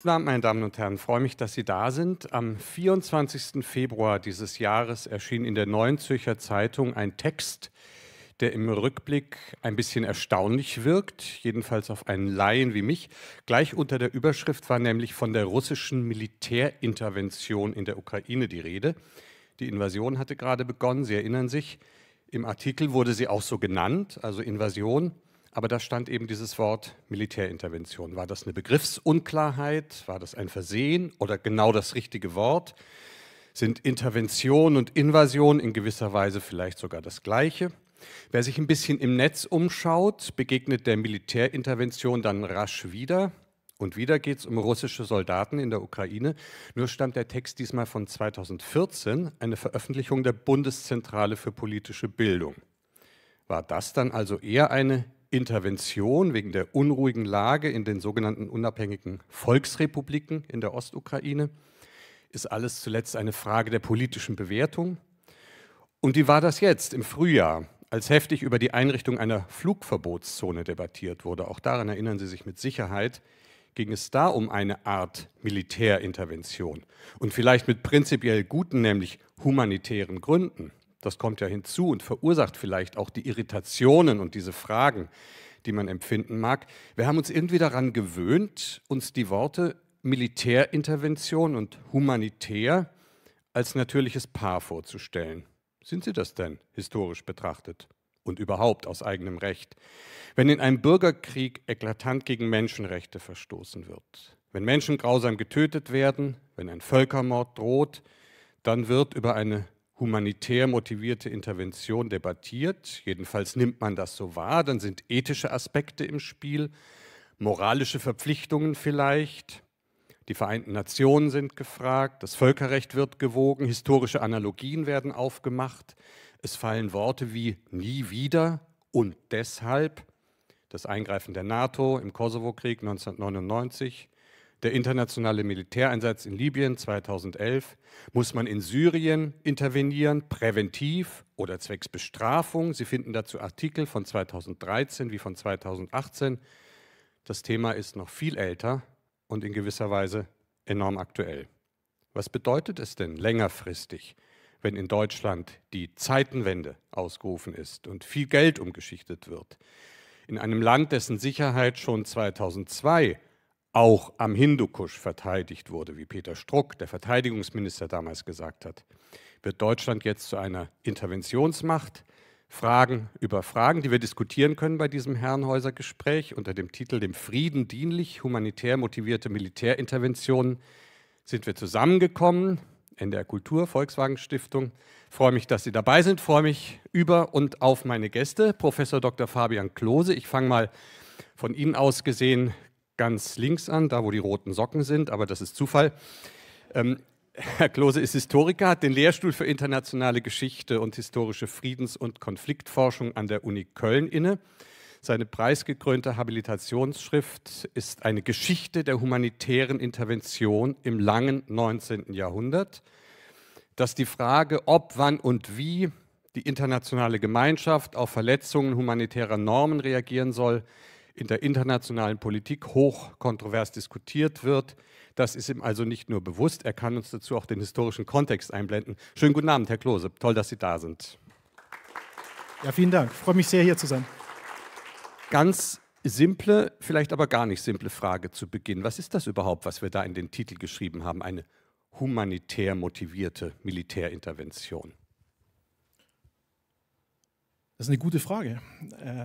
Guten Abend, meine Damen und Herren. Ich freue mich, dass Sie da sind. Am 24. Februar dieses Jahres erschien in der Neuen Zürcher Zeitung ein Text, der im Rückblick ein bisschen erstaunlich wirkt, jedenfalls auf einen Laien wie mich. Gleich unter der Überschrift war nämlich von der russischen Militärintervention in der Ukraine die Rede. Die Invasion hatte gerade begonnen, Sie erinnern sich. Im Artikel wurde sie auch so genannt, also Invasion. Aber da stand eben dieses Wort Militärintervention. War das eine Begriffsunklarheit? War das ein Versehen oder genau das richtige Wort? Sind Intervention und Invasion in gewisser Weise vielleicht sogar das gleiche? Wer sich ein bisschen im Netz umschaut, begegnet der Militärintervention dann rasch wieder. Und wieder geht es um russische Soldaten in der Ukraine. Nur stammt der Text diesmal von 2014, eine Veröffentlichung der Bundeszentrale für politische Bildung. War das dann also eher eine Intervention wegen der unruhigen Lage in den sogenannten unabhängigen Volksrepubliken in der Ostukraine ist alles zuletzt eine Frage der politischen Bewertung. Und wie war das jetzt im Frühjahr, als heftig über die Einrichtung einer Flugverbotszone debattiert wurde? Auch daran erinnern Sie sich mit Sicherheit, ging es da um eine Art Militärintervention und vielleicht mit prinzipiell guten, nämlich humanitären Gründen. Das kommt ja hinzu und verursacht vielleicht auch die Irritationen und diese Fragen, die man empfinden mag. Wir haben uns irgendwie daran gewöhnt, uns die Worte Militärintervention und humanitär als natürliches Paar vorzustellen. Sind sie das denn, historisch betrachtet? Und überhaupt aus eigenem Recht. Wenn in einem Bürgerkrieg eklatant gegen Menschenrechte verstoßen wird, wenn Menschen grausam getötet werden, wenn ein Völkermord droht, dann wird über eine humanitär motivierte Intervention debattiert. Jedenfalls nimmt man das so wahr. Dann sind ethische Aspekte im Spiel, moralische Verpflichtungen vielleicht. Die Vereinten Nationen sind gefragt, das Völkerrecht wird gewogen, historische Analogien werden aufgemacht. Es fallen Worte wie nie wieder und deshalb, das Eingreifen der NATO im Kosovo-Krieg 1999, der internationale Militäreinsatz in Libyen 2011. Muss man in Syrien intervenieren, präventiv oder zwecks Bestrafung? Sie finden dazu Artikel von 2013 wie von 2018. Das Thema ist noch viel älter und in gewisser Weise enorm aktuell. Was bedeutet es denn längerfristig, wenn in Deutschland die Zeitenwende ausgerufen ist und viel Geld umgeschichtet wird? In einem Land, dessen Sicherheit schon 2002 auch am Hindukusch verteidigt wurde, wie Peter Struck, der Verteidigungsminister, damals gesagt hat, wird Deutschland jetzt zu einer Interventionsmacht. Fragen über Fragen, die wir diskutieren können bei diesem Herrenhäuser-Gespräch unter dem Titel Dem Frieden dienlich, humanitär motivierte Militärinterventionen, sind wir zusammengekommen. NDR Kultur, Volkswagen Stiftung. Freue mich, dass Sie dabei sind. Freue mich über und auf meine Gäste, Professor Dr. Fabian Klose. Ich fange mal von Ihnen aus gesehen ganz links an, da wo die roten Socken sind, aber das ist Zufall. Ähm, Herr Klose ist Historiker, hat den Lehrstuhl für internationale Geschichte und historische Friedens- und Konfliktforschung an der Uni Köln inne. Seine preisgekrönte Habilitationsschrift ist eine Geschichte der humanitären Intervention im langen 19. Jahrhundert. Dass die Frage, ob, wann und wie die internationale Gemeinschaft auf Verletzungen humanitärer Normen reagieren soll, in der internationalen Politik hoch kontrovers diskutiert wird. Das ist ihm also nicht nur bewusst, er kann uns dazu auch den historischen Kontext einblenden. Schönen guten Abend, Herr Klose. Toll, dass Sie da sind. Ja, vielen Dank. Ich freue mich sehr, hier zu sein. Ganz simple, vielleicht aber gar nicht simple Frage zu Beginn. Was ist das überhaupt, was wir da in den Titel geschrieben haben? Eine humanitär motivierte Militärintervention? Das ist eine gute Frage. Äh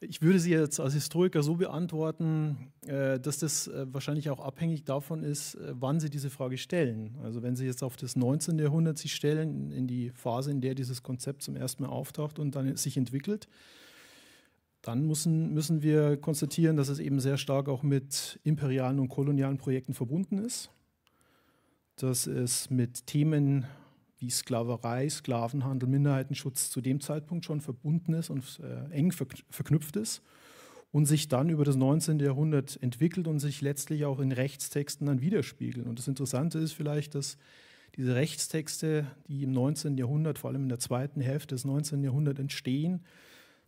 ich würde Sie jetzt als Historiker so beantworten, äh, dass das äh, wahrscheinlich auch abhängig davon ist, äh, wann Sie diese Frage stellen. Also wenn Sie jetzt auf das 19. Jahrhundert sich stellen, in die Phase, in der dieses Konzept zum ersten Mal auftaucht und dann sich entwickelt, dann müssen, müssen wir konstatieren, dass es eben sehr stark auch mit imperialen und kolonialen Projekten verbunden ist, dass es mit Themen die Sklaverei, Sklavenhandel, Minderheitenschutz zu dem Zeitpunkt schon verbunden ist und äh, eng verknüpft ist und sich dann über das 19. Jahrhundert entwickelt und sich letztlich auch in Rechtstexten dann widerspiegelt. Und das Interessante ist vielleicht, dass diese Rechtstexte, die im 19. Jahrhundert, vor allem in der zweiten Hälfte des 19. Jahrhunderts entstehen,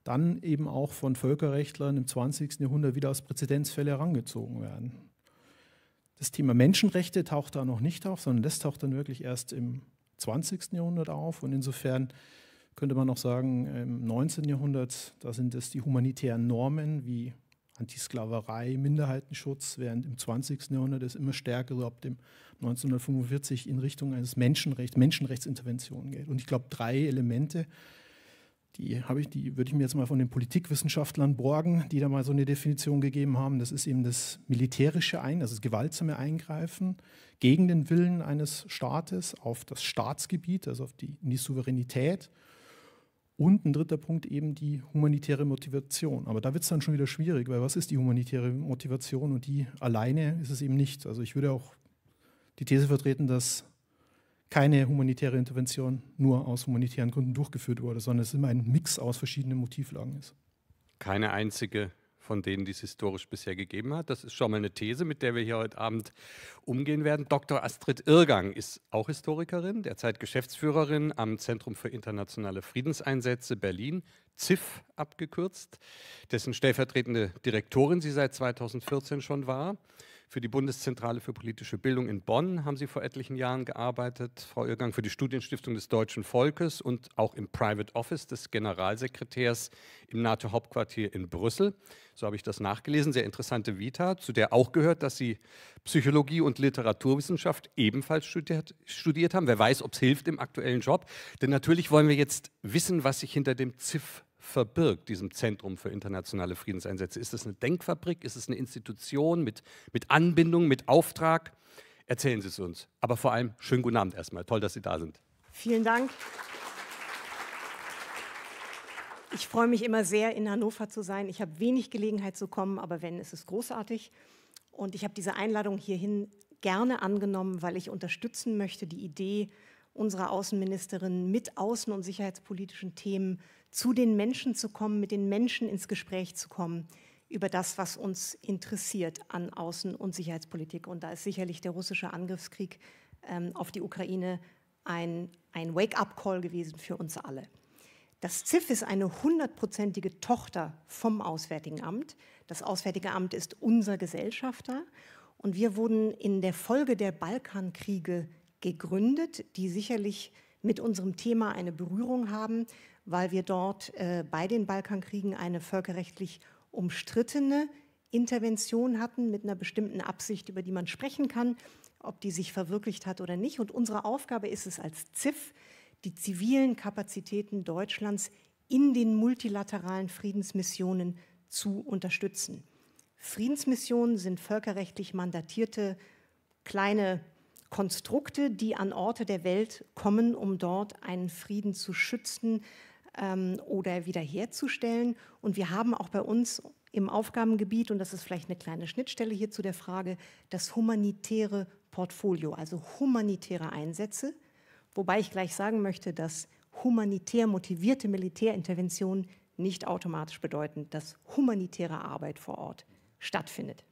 dann eben auch von Völkerrechtlern im 20. Jahrhundert wieder als Präzedenzfälle herangezogen werden. Das Thema Menschenrechte taucht da noch nicht auf, sondern das taucht dann wirklich erst im 20. Jahrhundert auf. Und insofern könnte man noch sagen, im 19. Jahrhundert, da sind es die humanitären Normen wie Antisklaverei, Minderheitenschutz, während im 20. Jahrhundert es immer stärker ab dem 1945 in Richtung eines Menschenrechts, Menschenrechtsinterventionen geht. Und ich glaube, drei Elemente die habe ich, die würde ich mir jetzt mal von den Politikwissenschaftlern borgen, die da mal so eine Definition gegeben haben. Das ist eben das militärische Ein, also das gewaltsame Eingreifen gegen den Willen eines Staates auf das Staatsgebiet, also auf die, die Souveränität. Und ein dritter Punkt eben die humanitäre Motivation. Aber da wird es dann schon wieder schwierig, weil was ist die humanitäre Motivation? Und die alleine ist es eben nicht. Also ich würde auch die These vertreten, dass keine humanitäre Intervention nur aus humanitären Gründen durchgeführt wurde, sondern es immer ein Mix aus verschiedenen Motivlagen ist. Keine einzige von denen, die es historisch bisher gegeben hat. Das ist schon mal eine These, mit der wir hier heute Abend umgehen werden. Dr. Astrid Irgang ist auch Historikerin, derzeit Geschäftsführerin am Zentrum für internationale Friedenseinsätze Berlin, ZIF abgekürzt, dessen stellvertretende Direktorin sie seit 2014 schon war. Für die Bundeszentrale für politische Bildung in Bonn haben Sie vor etlichen Jahren gearbeitet, Frau Irgang, für die Studienstiftung des deutschen Volkes und auch im Private Office des Generalsekretärs im NATO-Hauptquartier in Brüssel. So habe ich das nachgelesen. Sehr interessante Vita, zu der auch gehört, dass Sie Psychologie und Literaturwissenschaft ebenfalls studiert, studiert haben. Wer weiß, ob es hilft im aktuellen Job. Denn natürlich wollen wir jetzt wissen, was sich hinter dem ZIF verbirgt, diesem Zentrum für internationale Friedenseinsätze? Ist es eine Denkfabrik? Ist es eine Institution mit, mit Anbindung, mit Auftrag? Erzählen Sie es uns. Aber vor allem schönen guten Abend erstmal. Toll, dass Sie da sind. Vielen Dank. Ich freue mich immer sehr, in Hannover zu sein. Ich habe wenig Gelegenheit zu kommen, aber wenn, ist es großartig. Und ich habe diese Einladung hierhin gerne angenommen, weil ich unterstützen möchte, die Idee unserer Außenministerin mit außen- und sicherheitspolitischen Themen zu den Menschen zu kommen, mit den Menschen ins Gespräch zu kommen über das, was uns interessiert an Außen- und Sicherheitspolitik. Und da ist sicherlich der russische Angriffskrieg ähm, auf die Ukraine ein, ein Wake-up-Call gewesen für uns alle. Das ZIF ist eine hundertprozentige Tochter vom Auswärtigen Amt. Das Auswärtige Amt ist unser Gesellschafter. Und wir wurden in der Folge der Balkankriege gegründet, die sicherlich mit unserem Thema eine Berührung haben weil wir dort äh, bei den Balkankriegen eine völkerrechtlich umstrittene Intervention hatten mit einer bestimmten Absicht, über die man sprechen kann, ob die sich verwirklicht hat oder nicht. Und unsere Aufgabe ist es als ZIF, die zivilen Kapazitäten Deutschlands in den multilateralen Friedensmissionen zu unterstützen. Friedensmissionen sind völkerrechtlich mandatierte kleine Konstrukte, die an Orte der Welt kommen, um dort einen Frieden zu schützen, ähm, oder wiederherzustellen. Und wir haben auch bei uns im Aufgabengebiet, und das ist vielleicht eine kleine Schnittstelle hier zu der Frage, das humanitäre Portfolio, also humanitäre Einsätze. Wobei ich gleich sagen möchte, dass humanitär motivierte Militärinterventionen nicht automatisch bedeuten, dass humanitäre Arbeit vor Ort stattfindet.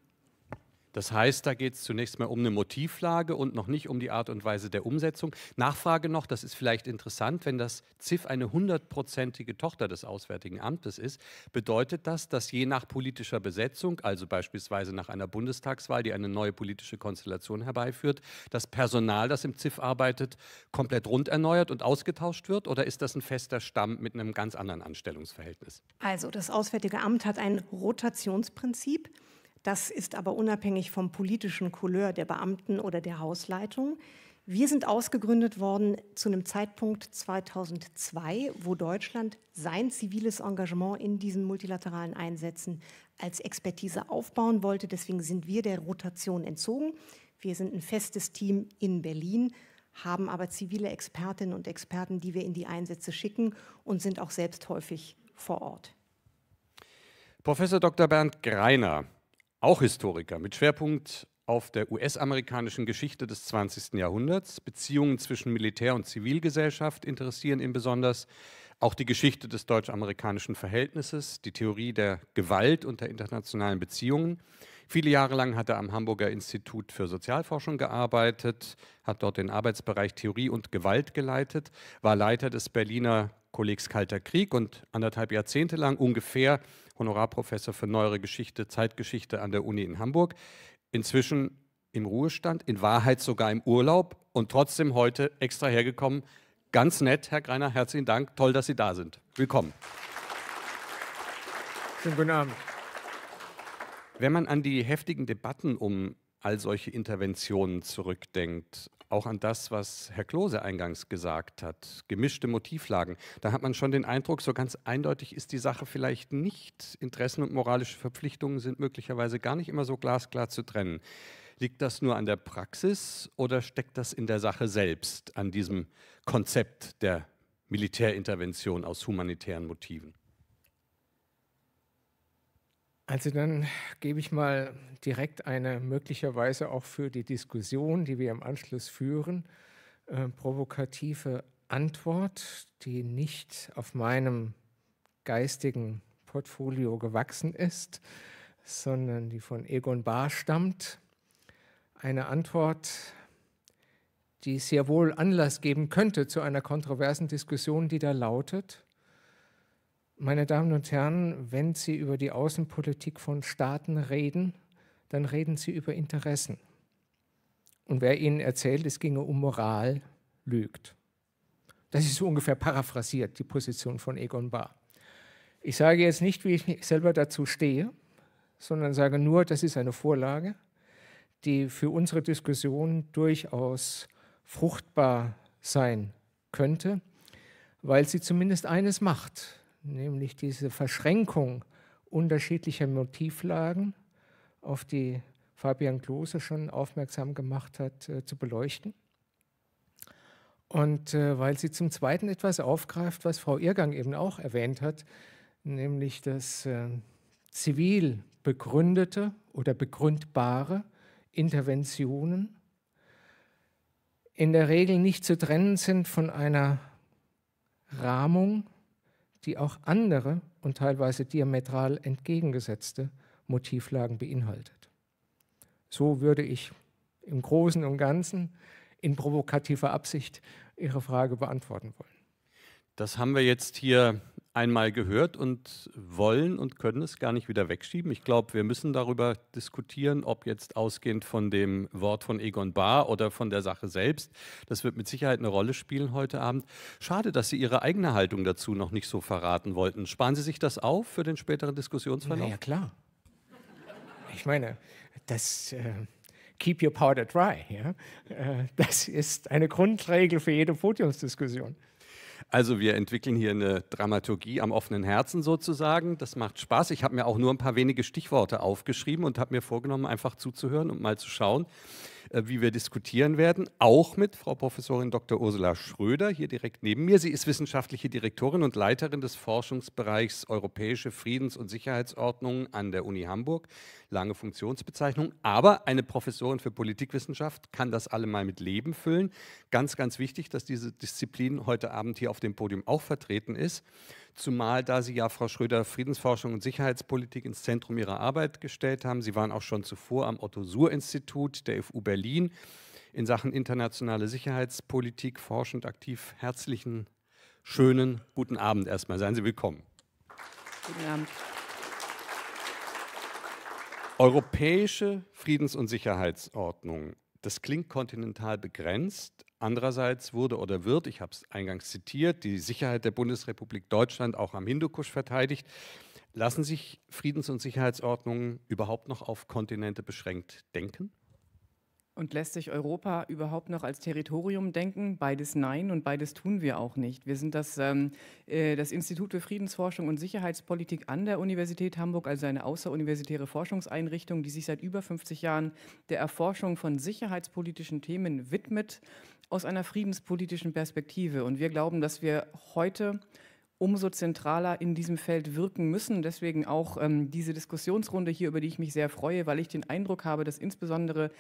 Das heißt, da geht es zunächst mal um eine Motivlage und noch nicht um die Art und Weise der Umsetzung. Nachfrage noch, das ist vielleicht interessant, wenn das ZIF eine hundertprozentige Tochter des Auswärtigen Amtes ist, bedeutet das, dass je nach politischer Besetzung, also beispielsweise nach einer Bundestagswahl, die eine neue politische Konstellation herbeiführt, das Personal, das im ZIF arbeitet, komplett rund erneuert und ausgetauscht wird? Oder ist das ein fester Stamm mit einem ganz anderen Anstellungsverhältnis? Also das Auswärtige Amt hat ein Rotationsprinzip. Das ist aber unabhängig vom politischen Couleur der Beamten oder der Hausleitung. Wir sind ausgegründet worden zu einem Zeitpunkt 2002, wo Deutschland sein ziviles Engagement in diesen multilateralen Einsätzen als Expertise aufbauen wollte. Deswegen sind wir der Rotation entzogen. Wir sind ein festes Team in Berlin, haben aber zivile Expertinnen und Experten, die wir in die Einsätze schicken und sind auch selbst häufig vor Ort. Professor Dr. Bernd Greiner auch Historiker mit Schwerpunkt auf der US-amerikanischen Geschichte des 20. Jahrhunderts. Beziehungen zwischen Militär- und Zivilgesellschaft interessieren ihn besonders. Auch die Geschichte des deutsch-amerikanischen Verhältnisses, die Theorie der Gewalt und der internationalen Beziehungen. Viele Jahre lang hat er am Hamburger Institut für Sozialforschung gearbeitet, hat dort den Arbeitsbereich Theorie und Gewalt geleitet, war Leiter des Berliner Kollegs Kalter Krieg und anderthalb Jahrzehnte lang ungefähr Honorarprofessor für Neuere Geschichte, Zeitgeschichte an der Uni in Hamburg. Inzwischen im Ruhestand, in Wahrheit sogar im Urlaub und trotzdem heute extra hergekommen. Ganz nett, Herr Greiner, herzlichen Dank. Toll, dass Sie da sind. Willkommen. Schönen guten Abend. Wenn man an die heftigen Debatten um all solche Interventionen zurückdenkt, auch an das, was Herr Klose eingangs gesagt hat, gemischte Motivlagen. Da hat man schon den Eindruck, so ganz eindeutig ist die Sache vielleicht nicht. Interessen und moralische Verpflichtungen sind möglicherweise gar nicht immer so glasklar zu trennen. Liegt das nur an der Praxis oder steckt das in der Sache selbst, an diesem Konzept der Militärintervention aus humanitären Motiven? Also dann gebe ich mal direkt eine möglicherweise auch für die Diskussion, die wir im Anschluss führen, äh, provokative Antwort, die nicht auf meinem geistigen Portfolio gewachsen ist, sondern die von Egon Bahr stammt. Eine Antwort, die sehr wohl Anlass geben könnte zu einer kontroversen Diskussion, die da lautet, meine Damen und Herren, wenn Sie über die Außenpolitik von Staaten reden, dann reden Sie über Interessen. Und wer Ihnen erzählt, es ginge um Moral, lügt. Das ist so ungefähr paraphrasiert, die Position von Egon Barr. Ich sage jetzt nicht, wie ich selber dazu stehe, sondern sage nur, das ist eine Vorlage, die für unsere Diskussion durchaus fruchtbar sein könnte, weil sie zumindest eines macht nämlich diese Verschränkung unterschiedlicher Motivlagen, auf die Fabian Klose schon aufmerksam gemacht hat, äh, zu beleuchten. Und äh, weil sie zum Zweiten etwas aufgreift, was Frau Irgang eben auch erwähnt hat, nämlich das ähm, zivil begründete oder begründbare Interventionen in der Regel nicht zu trennen sind von einer Rahmung die auch andere und teilweise diametral entgegengesetzte Motivlagen beinhaltet. So würde ich im Großen und Ganzen in provokativer Absicht Ihre Frage beantworten wollen. Das haben wir jetzt hier einmal gehört und wollen und können es gar nicht wieder wegschieben. Ich glaube, wir müssen darüber diskutieren, ob jetzt ausgehend von dem Wort von Egon Bahr oder von der Sache selbst, das wird mit Sicherheit eine Rolle spielen heute Abend. Schade, dass Sie Ihre eigene Haltung dazu noch nicht so verraten wollten. Sparen Sie sich das auf für den späteren Diskussionsverlauf? Ja, klar. Ich meine, das äh, Keep your powder dry, ja? Äh, das ist eine Grundregel für jede Podiumsdiskussion. Also wir entwickeln hier eine Dramaturgie am offenen Herzen sozusagen. Das macht Spaß. Ich habe mir auch nur ein paar wenige Stichworte aufgeschrieben und habe mir vorgenommen, einfach zuzuhören und mal zu schauen, äh, wie wir diskutieren werden, auch mit Frau Professorin Dr. Ursula Schröder hier direkt neben mir. Sie ist wissenschaftliche Direktorin und Leiterin des Forschungsbereichs Europäische Friedens- und Sicherheitsordnung an der Uni Hamburg. Lange Funktionsbezeichnung, aber eine Professorin für Politikwissenschaft kann das allemal mit Leben füllen. Ganz, ganz wichtig, dass diese Disziplin heute Abend hier auf dem Podium auch vertreten ist zumal da Sie ja, Frau Schröder, Friedensforschung und Sicherheitspolitik ins Zentrum Ihrer Arbeit gestellt haben. Sie waren auch schon zuvor am Otto-Suhr-Institut der FU Berlin in Sachen internationale Sicherheitspolitik forschend aktiv. Herzlichen, schönen guten Abend erstmal. Seien Sie willkommen. Guten Abend. Europäische Friedens- und Sicherheitsordnung. Das klingt kontinental begrenzt, Andererseits wurde oder wird, ich habe es eingangs zitiert, die Sicherheit der Bundesrepublik Deutschland auch am Hindukusch verteidigt. Lassen sich Friedens- und Sicherheitsordnungen überhaupt noch auf Kontinente beschränkt denken? Und lässt sich Europa überhaupt noch als Territorium denken? Beides nein und beides tun wir auch nicht. Wir sind das, ähm, äh, das Institut für Friedensforschung und Sicherheitspolitik an der Universität Hamburg, also eine außeruniversitäre Forschungseinrichtung, die sich seit über 50 Jahren der Erforschung von sicherheitspolitischen Themen widmet aus einer friedenspolitischen Perspektive. Und wir glauben, dass wir heute umso zentraler in diesem Feld wirken müssen. Deswegen auch ähm, diese Diskussionsrunde hier, über die ich mich sehr freue, weil ich den Eindruck habe, dass insbesondere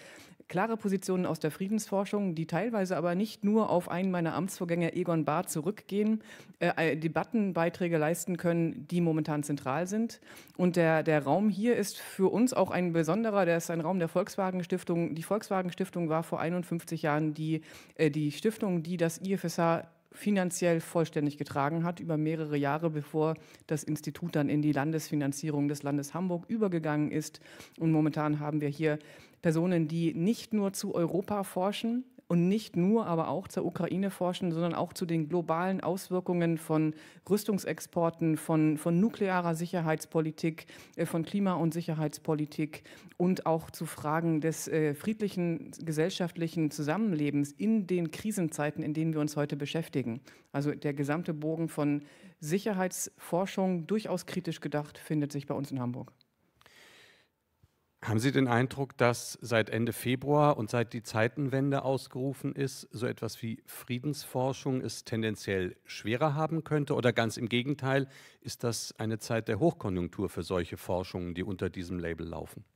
klare Positionen aus der Friedensforschung, die teilweise aber nicht nur auf einen meiner Amtsvorgänger Egon Bahr zurückgehen, äh, äh Debattenbeiträge leisten können, die momentan zentral sind. Und der, der Raum hier ist für uns auch ein besonderer, der ist ein Raum der Volkswagen Stiftung. Die Volkswagen Stiftung war vor 51 Jahren die, äh, die Stiftung, die das IFSH finanziell vollständig getragen hat über mehrere Jahre, bevor das Institut dann in die Landesfinanzierung des Landes Hamburg übergegangen ist. Und momentan haben wir hier Personen, die nicht nur zu Europa forschen, und nicht nur, aber auch zur Ukraine forschen, sondern auch zu den globalen Auswirkungen von Rüstungsexporten, von, von nuklearer Sicherheitspolitik, äh, von Klima- und Sicherheitspolitik und auch zu Fragen des äh, friedlichen gesellschaftlichen Zusammenlebens in den Krisenzeiten, in denen wir uns heute beschäftigen. Also der gesamte Bogen von Sicherheitsforschung, durchaus kritisch gedacht, findet sich bei uns in Hamburg. Haben Sie den Eindruck, dass seit Ende Februar und seit die Zeitenwende ausgerufen ist, so etwas wie Friedensforschung es tendenziell schwerer haben könnte? Oder ganz im Gegenteil, ist das eine Zeit der Hochkonjunktur für solche Forschungen, die unter diesem Label laufen?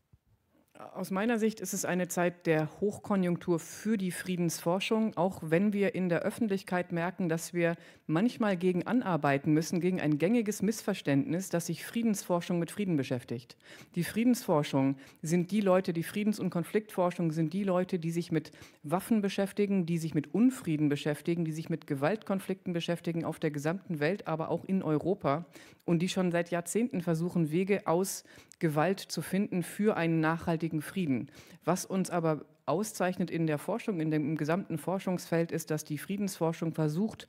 Aus meiner Sicht ist es eine Zeit der Hochkonjunktur für die Friedensforschung, auch wenn wir in der Öffentlichkeit merken, dass wir manchmal gegen anarbeiten müssen, gegen ein gängiges Missverständnis, dass sich Friedensforschung mit Frieden beschäftigt. Die Friedensforschung sind die Leute, die Friedens- und Konfliktforschung sind die Leute, die sich mit Waffen beschäftigen, die sich mit Unfrieden beschäftigen, die sich mit Gewaltkonflikten beschäftigen auf der gesamten Welt, aber auch in Europa und die schon seit Jahrzehnten versuchen, Wege aus Gewalt zu finden für einen nachhaltigen Frieden. Was uns aber auszeichnet in der Forschung, in dem gesamten Forschungsfeld, ist, dass die Friedensforschung versucht,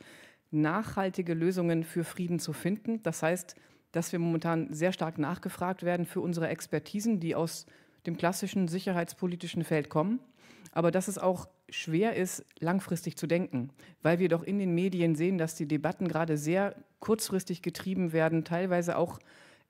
nachhaltige Lösungen für Frieden zu finden. Das heißt, dass wir momentan sehr stark nachgefragt werden für unsere Expertisen, die aus dem klassischen sicherheitspolitischen Feld kommen. Aber dass es auch schwer ist, langfristig zu denken, weil wir doch in den Medien sehen, dass die Debatten gerade sehr kurzfristig getrieben werden, teilweise auch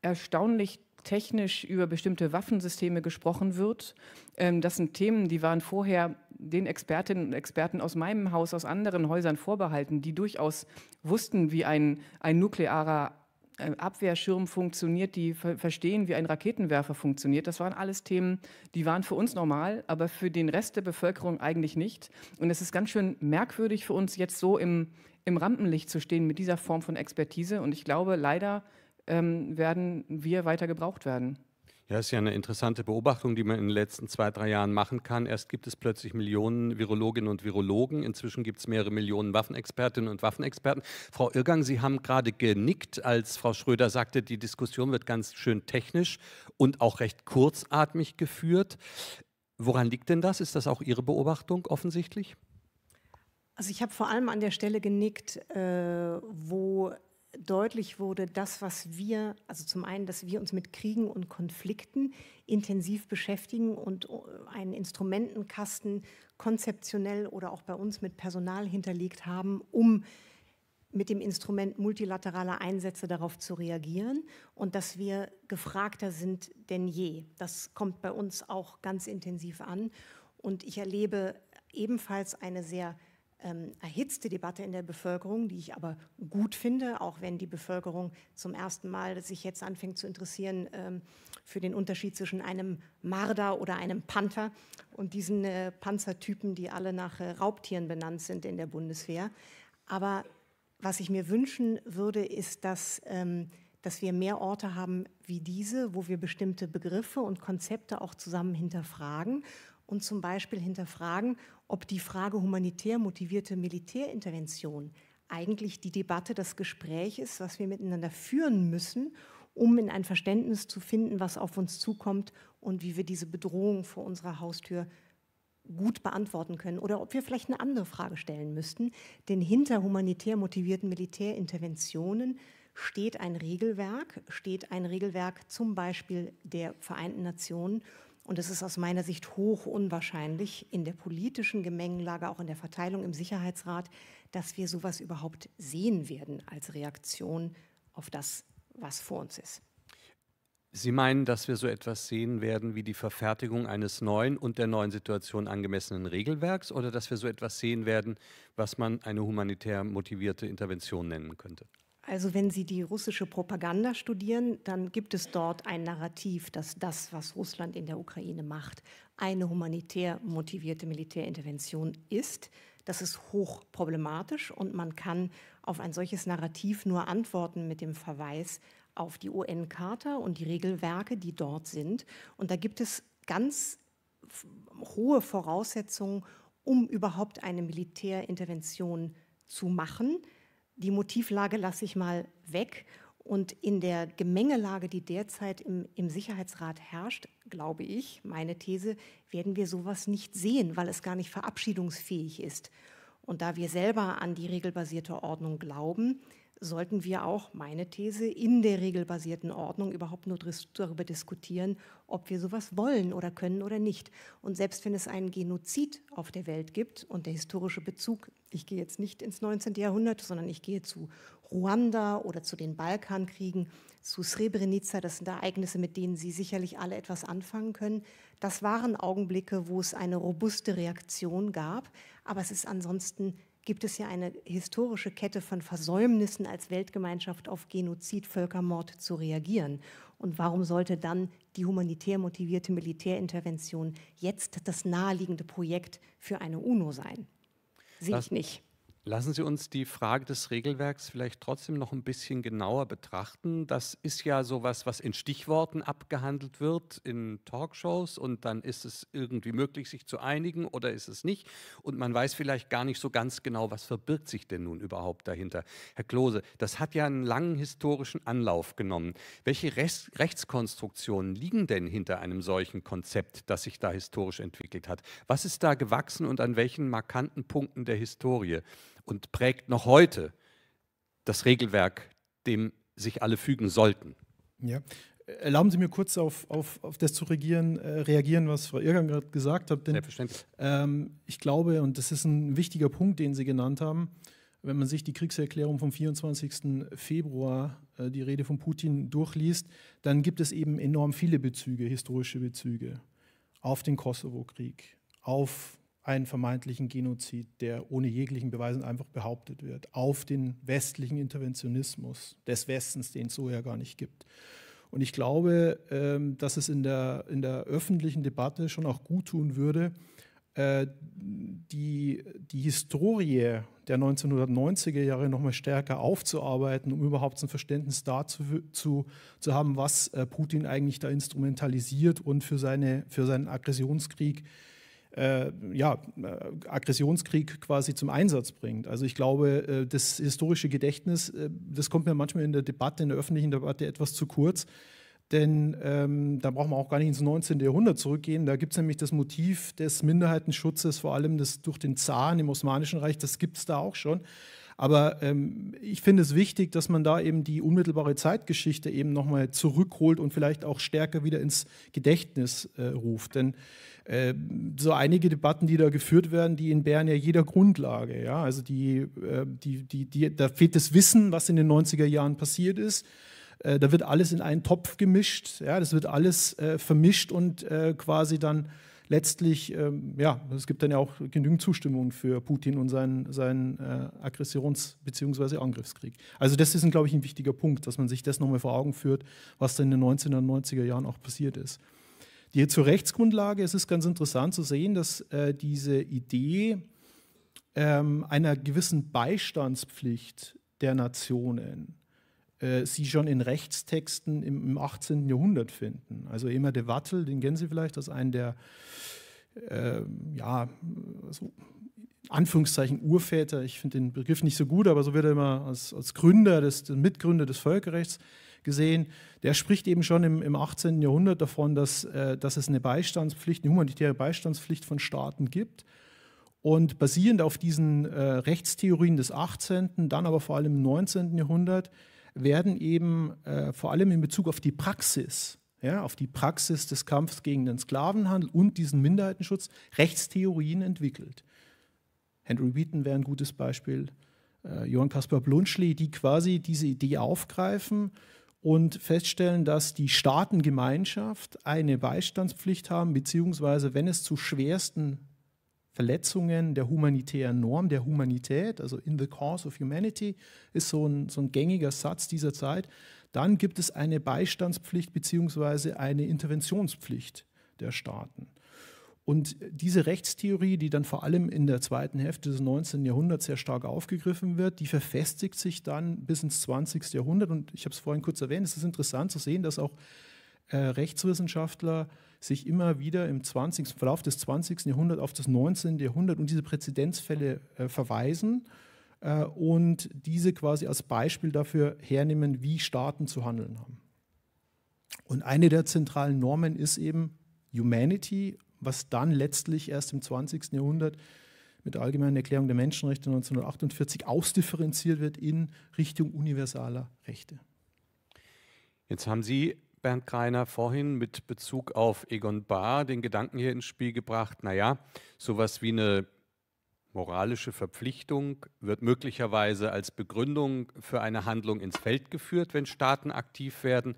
erstaunlich technisch über bestimmte Waffensysteme gesprochen wird. Ähm, das sind Themen, die waren vorher den Expertinnen und Experten aus meinem Haus, aus anderen Häusern vorbehalten, die durchaus wussten, wie ein, ein nuklearer äh, Abwehrschirm funktioniert, die verstehen, wie ein Raketenwerfer funktioniert. Das waren alles Themen, die waren für uns normal, aber für den Rest der Bevölkerung eigentlich nicht. Und es ist ganz schön merkwürdig für uns, jetzt so im, im Rampenlicht zu stehen mit dieser Form von Expertise. Und ich glaube, leider ähm, werden wir weiter gebraucht werden. Ja, ist ja eine interessante Beobachtung, die man in den letzten zwei, drei Jahren machen kann. Erst gibt es plötzlich Millionen Virologinnen und Virologen. Inzwischen gibt es mehrere Millionen Waffenexpertinnen und Waffenexperten. Frau Irgang, Sie haben gerade genickt, als Frau Schröder sagte, die Diskussion wird ganz schön technisch und auch recht kurzatmig geführt. Woran liegt denn das? Ist das auch Ihre Beobachtung offensichtlich? Also ich habe vor allem an der Stelle genickt, äh, wo deutlich wurde, das, was wir, also zum einen, dass wir uns mit Kriegen und Konflikten intensiv beschäftigen und äh, einen Instrumentenkasten konzeptionell oder auch bei uns mit Personal hinterlegt haben, um mit dem Instrument multilateraler Einsätze darauf zu reagieren und dass wir gefragter sind denn je. Das kommt bei uns auch ganz intensiv an. Und ich erlebe ebenfalls eine sehr ähm, erhitzte Debatte in der Bevölkerung, die ich aber gut finde, auch wenn die Bevölkerung zum ersten Mal sich jetzt anfängt zu interessieren ähm, für den Unterschied zwischen einem Marder oder einem Panther und diesen äh, Panzertypen, die alle nach äh, Raubtieren benannt sind in der Bundeswehr. Aber was ich mir wünschen würde, ist, dass, ähm, dass wir mehr Orte haben wie diese, wo wir bestimmte Begriffe und Konzepte auch zusammen hinterfragen und zum Beispiel hinterfragen, ob die Frage humanitär motivierte Militärintervention eigentlich die Debatte, das Gespräch ist, was wir miteinander führen müssen, um in ein Verständnis zu finden, was auf uns zukommt und wie wir diese Bedrohung vor unserer Haustür gut beantworten können oder ob wir vielleicht eine andere Frage stellen müssten. Denn hinter humanitär motivierten Militärinterventionen steht ein Regelwerk, steht ein Regelwerk zum Beispiel der Vereinten Nationen, und es ist aus meiner Sicht hoch unwahrscheinlich in der politischen Gemengenlage, auch in der Verteilung im Sicherheitsrat, dass wir sowas überhaupt sehen werden als Reaktion auf das, was vor uns ist. Sie meinen, dass wir so etwas sehen werden wie die Verfertigung eines neuen und der neuen Situation angemessenen Regelwerks oder dass wir so etwas sehen werden, was man eine humanitär motivierte Intervention nennen könnte? Also wenn Sie die russische Propaganda studieren, dann gibt es dort ein Narrativ, dass das, was Russland in der Ukraine macht, eine humanitär motivierte Militärintervention ist. Das ist hochproblematisch und man kann auf ein solches Narrativ nur antworten mit dem Verweis auf die UN-Charta und die Regelwerke, die dort sind. Und da gibt es ganz hohe Voraussetzungen, um überhaupt eine Militärintervention zu machen. Die Motivlage lasse ich mal weg. Und in der Gemengelage, die derzeit im, im, Sicherheitsrat herrscht, glaube ich, meine These, werden wir sowas nicht sehen, weil es gar nicht verabschiedungsfähig ist. Und da wir selber an die regelbasierte Ordnung glauben, sollten wir auch, meine These, in der regelbasierten Ordnung überhaupt nur darüber diskutieren, ob wir sowas wollen oder können oder nicht. Und selbst wenn es einen Genozid auf der Welt gibt und der historische Bezug, ich gehe jetzt nicht ins 19. Jahrhundert, sondern ich gehe zu Ruanda oder zu den Balkankriegen, zu Srebrenica, das sind Ereignisse, mit denen Sie sicherlich alle etwas anfangen können. Das waren Augenblicke, wo es eine robuste Reaktion gab, aber es ist ansonsten gibt es ja eine historische Kette von Versäumnissen als Weltgemeinschaft auf Genozid, Völkermord zu reagieren. Und warum sollte dann die humanitär motivierte Militärintervention jetzt das naheliegende Projekt für eine UNO sein? Sehe ich nicht. Lassen Sie uns die Frage des Regelwerks vielleicht trotzdem noch ein bisschen genauer betrachten. Das ist ja sowas, was in Stichworten abgehandelt wird in Talkshows und dann ist es irgendwie möglich, sich zu einigen oder ist es nicht. Und man weiß vielleicht gar nicht so ganz genau, was verbirgt sich denn nun überhaupt dahinter. Herr Klose, das hat ja einen langen historischen Anlauf genommen. Welche Rest Rechtskonstruktionen liegen denn hinter einem solchen Konzept, das sich da historisch entwickelt hat? Was ist da gewachsen und an welchen markanten Punkten der Historie? und prägt noch heute das Regelwerk, dem sich alle fügen sollten. Ja. Erlauben Sie mir kurz auf, auf, auf das zu regieren, äh, reagieren, was Frau Irgang gerade gesagt hat. Denn, Selbstverständlich. Ähm, ich glaube, und das ist ein wichtiger Punkt, den Sie genannt haben, wenn man sich die Kriegserklärung vom 24. Februar, äh, die Rede von Putin, durchliest, dann gibt es eben enorm viele Bezüge, historische Bezüge auf den Kosovo-Krieg, auf einen vermeintlichen Genozid, der ohne jeglichen Beweisen einfach behauptet wird, auf den westlichen Interventionismus des Westens, den es so ja gar nicht gibt. Und ich glaube, ähm, dass es in der, in der öffentlichen Debatte schon auch gut tun würde, äh, die, die Historie der 1990er Jahre nochmal stärker aufzuarbeiten, um überhaupt ein Verständnis dazu zu, zu haben, was äh, Putin eigentlich da instrumentalisiert und für, seine, für seinen Aggressionskrieg äh, äh, ja, äh, Aggressionskrieg quasi zum Einsatz bringt. Also ich glaube, äh, das historische Gedächtnis, äh, das kommt mir manchmal in der Debatte, in der öffentlichen Debatte etwas zu kurz. Denn ähm, da brauchen wir auch gar nicht ins 19. Jahrhundert zurückgehen. Da gibt es nämlich das Motiv des Minderheitenschutzes, vor allem das durch den Zaren im Osmanischen Reich, das gibt es da auch schon. Aber ähm, ich finde es wichtig, dass man da eben die unmittelbare Zeitgeschichte eben nochmal zurückholt und vielleicht auch stärker wieder ins Gedächtnis äh, ruft. Denn äh, so einige Debatten, die da geführt werden, die in Bern ja jeder Grundlage. Ja? Also die, äh, die, die, die, da fehlt das Wissen, was in den 90er Jahren passiert ist äh, da wird alles in einen Topf gemischt, ja, das wird alles vermischt und quasi dann letztlich, ähm, ja, es gibt dann ja auch genügend Zustimmung für Putin und seinen, seinen äh, Aggressions- bzw. Angriffskrieg. Also das ist, glaube ich, ein wichtiger Punkt, dass man sich das nochmal vor Augen führt, was da in den 1990er Jahren auch passiert ist. Die, zur Rechtsgrundlage, es ist ganz interessant zu sehen, dass äh, diese Idee ähm, einer gewissen Beistandspflicht der Nationen äh, sie schon in Rechtstexten im, 18. Jahrhundert finden. Also immer de Wattel, den kennen Sie vielleicht als einen der äh, ja, so Anführungszeichen Urväter, ich finde den Begriff nicht so gut, aber so wird er immer als, als Gründer, des, Mitgründer des Völkerrechts gesehen. Der spricht eben schon im, im 18. Jahrhundert davon, dass, äh, dass es eine Beistandspflicht, eine humanitäre Beistandspflicht von Staaten gibt. Und basierend auf diesen äh, Rechtstheorien des 18., dann aber vor allem im 19. Jahrhundert, werden eben äh, vor allem in Bezug auf die Praxis, ja, auf die Praxis des Kampfes gegen den Sklavenhandel und diesen Minderheitenschutz Rechtstheorien entwickelt. Henry Wheaton wäre ein gutes Beispiel, äh, Johann Caspar Blunschli, die quasi diese Idee aufgreifen und feststellen, dass die Staatengemeinschaft eine Beistandspflicht haben, beziehungsweise wenn es zu schwersten Verletzungen der humanitären Norm, der Humanität, also in the cause of humanity, ist so ein, so ein gängiger Satz dieser Zeit. Dann gibt es eine Beistandspflicht bzw. eine Interventionspflicht der Staaten. Und diese Rechtstheorie, die dann vor allem in der zweiten Hälfte des 19. Jahrhunderts sehr stark aufgegriffen wird, die verfestigt sich dann bis ins 20. Jahrhundert. Und ich habe es vorhin kurz erwähnt, es ist interessant zu sehen, dass auch äh, Rechtswissenschaftler sich immer wieder im 20., Verlauf des 20. Jahrhunderts auf das 19. Jahrhundert und diese Präzedenzfälle äh, verweisen äh, und diese quasi als Beispiel dafür hernehmen, wie Staaten zu handeln haben. Und eine der zentralen Normen ist eben Humanity, was dann letztlich erst im 20. Jahrhundert mit der Allgemeinen Erklärung der Menschenrechte 1948 ausdifferenziert wird in Richtung universaler Rechte. Jetzt haben Sie Bernd Greiner vorhin mit Bezug auf Egon Bahr den Gedanken hier ins Spiel gebracht, naja, sowas wie eine moralische Verpflichtung wird möglicherweise als Begründung für eine Handlung ins Feld geführt, wenn Staaten aktiv werden.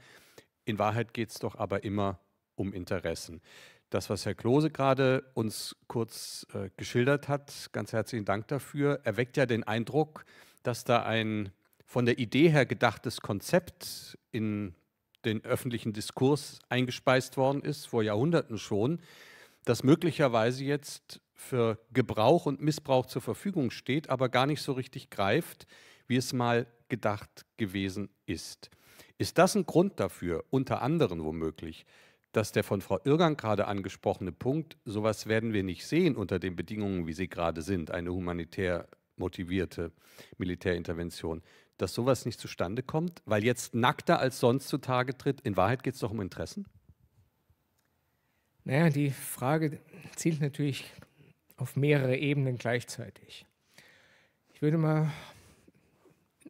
In Wahrheit geht es doch aber immer um Interessen. Das, was Herr Klose gerade uns kurz äh, geschildert hat, ganz herzlichen Dank dafür, erweckt ja den Eindruck, dass da ein von der Idee her gedachtes Konzept in den öffentlichen Diskurs eingespeist worden ist, vor Jahrhunderten schon, das möglicherweise jetzt für Gebrauch und Missbrauch zur Verfügung steht, aber gar nicht so richtig greift, wie es mal gedacht gewesen ist. Ist das ein Grund dafür, unter anderem womöglich, dass der von Frau Irgang gerade angesprochene Punkt, sowas werden wir nicht sehen unter den Bedingungen, wie sie gerade sind, eine humanitär motivierte Militärintervention, dass sowas nicht zustande kommt, weil jetzt nackter als sonst zutage tritt? In Wahrheit geht es doch um Interessen? Naja, die Frage zielt natürlich auf mehrere Ebenen gleichzeitig. Ich würde mal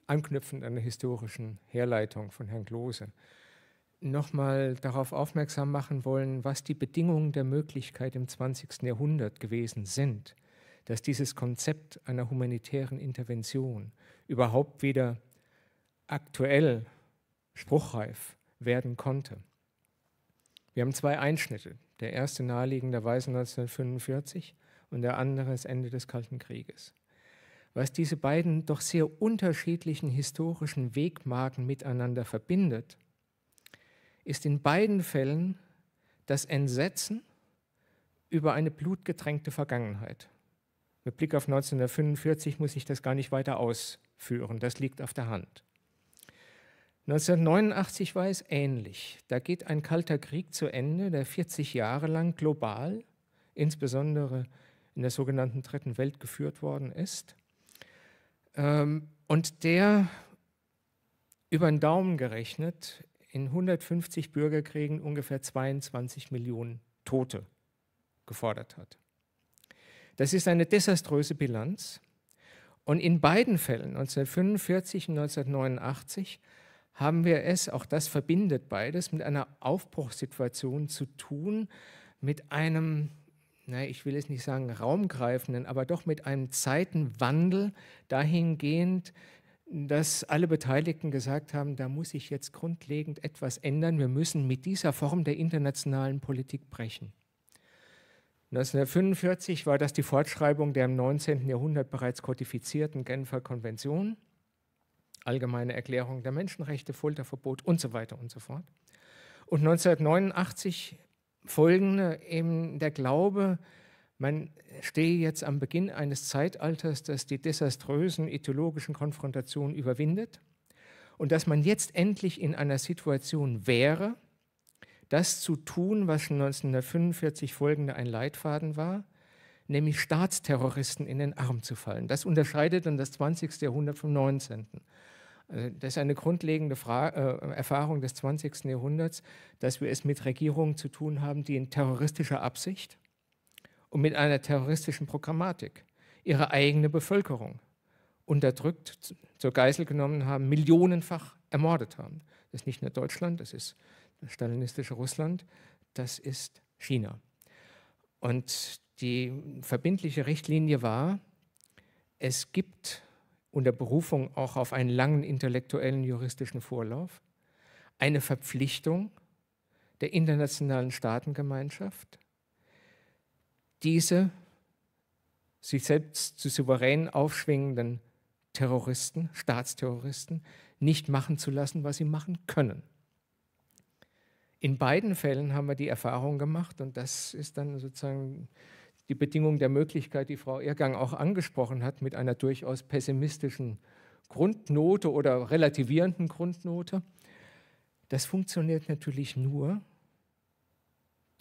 anknüpfend an der historischen Herleitung von Herrn Klose nochmal darauf aufmerksam machen wollen, was die Bedingungen der Möglichkeit im 20. Jahrhundert gewesen sind, dass dieses Konzept einer humanitären Intervention überhaupt wieder aktuell, spruchreif werden konnte. Wir haben zwei Einschnitte. Der erste naheliegenderweise 1945 und der andere das Ende des Kalten Krieges. Was diese beiden doch sehr unterschiedlichen historischen Wegmarken miteinander verbindet, ist in beiden Fällen das Entsetzen über eine blutgetränkte Vergangenheit. Mit Blick auf 1945 muss ich das gar nicht weiter aus führen. Das liegt auf der Hand. 1989 war es ähnlich. Da geht ein kalter Krieg zu Ende, der 40 Jahre lang global, insbesondere in der sogenannten Dritten Welt geführt worden ist. Ähm, und der über den Daumen gerechnet in 150 Bürgerkriegen ungefähr 22 Millionen Tote gefordert hat. Das ist eine desaströse Bilanz. Und in beiden Fällen, 1945 und 1989, haben wir es, auch das verbindet beides, mit einer Aufbruchssituation zu tun, mit einem, na, ich will es nicht sagen raumgreifenden, aber doch mit einem Zeitenwandel dahingehend, dass alle Beteiligten gesagt haben, da muss sich jetzt grundlegend etwas ändern. Wir müssen mit dieser Form der internationalen Politik brechen. 1945 war das die Fortschreibung der im 19. Jahrhundert bereits kodifizierten Genfer Konvention, Allgemeine Erklärung der Menschenrechte, Folterverbot und so weiter und so fort. Und 1989 folgende eben der Glaube, man stehe jetzt am Beginn eines Zeitalters, das die desaströsen ideologischen Konfrontationen überwindet und dass man jetzt endlich in einer Situation wäre, das zu tun, was 1945 folgende ein Leitfaden war, nämlich Staatsterroristen in den Arm zu fallen. Das unterscheidet dann das 20. Jahrhundert vom 19. Also, das ist eine grundlegende äh, Erfahrung des 20. Jahrhunderts, dass wir es mit Regierungen zu tun haben, die in terroristischer Absicht und mit einer terroristischen Programmatik ihre eigene Bevölkerung unterdrückt, zur Geisel genommen haben, millionenfach ermordet haben. Das ist nicht nur Deutschland, das ist stalinistische Russland, das ist China. Und die verbindliche Richtlinie war, es gibt unter Berufung auch auf einen langen intellektuellen juristischen Vorlauf eine Verpflichtung der internationalen Staatengemeinschaft, diese sich selbst zu souverän aufschwingenden Terroristen, Staatsterroristen, nicht machen zu lassen, was sie machen können. In beiden Fällen haben wir die Erfahrung gemacht und das ist dann sozusagen die Bedingung der Möglichkeit, die Frau Irgang auch angesprochen hat, mit einer durchaus pessimistischen Grundnote oder relativierenden Grundnote. Das funktioniert natürlich nur,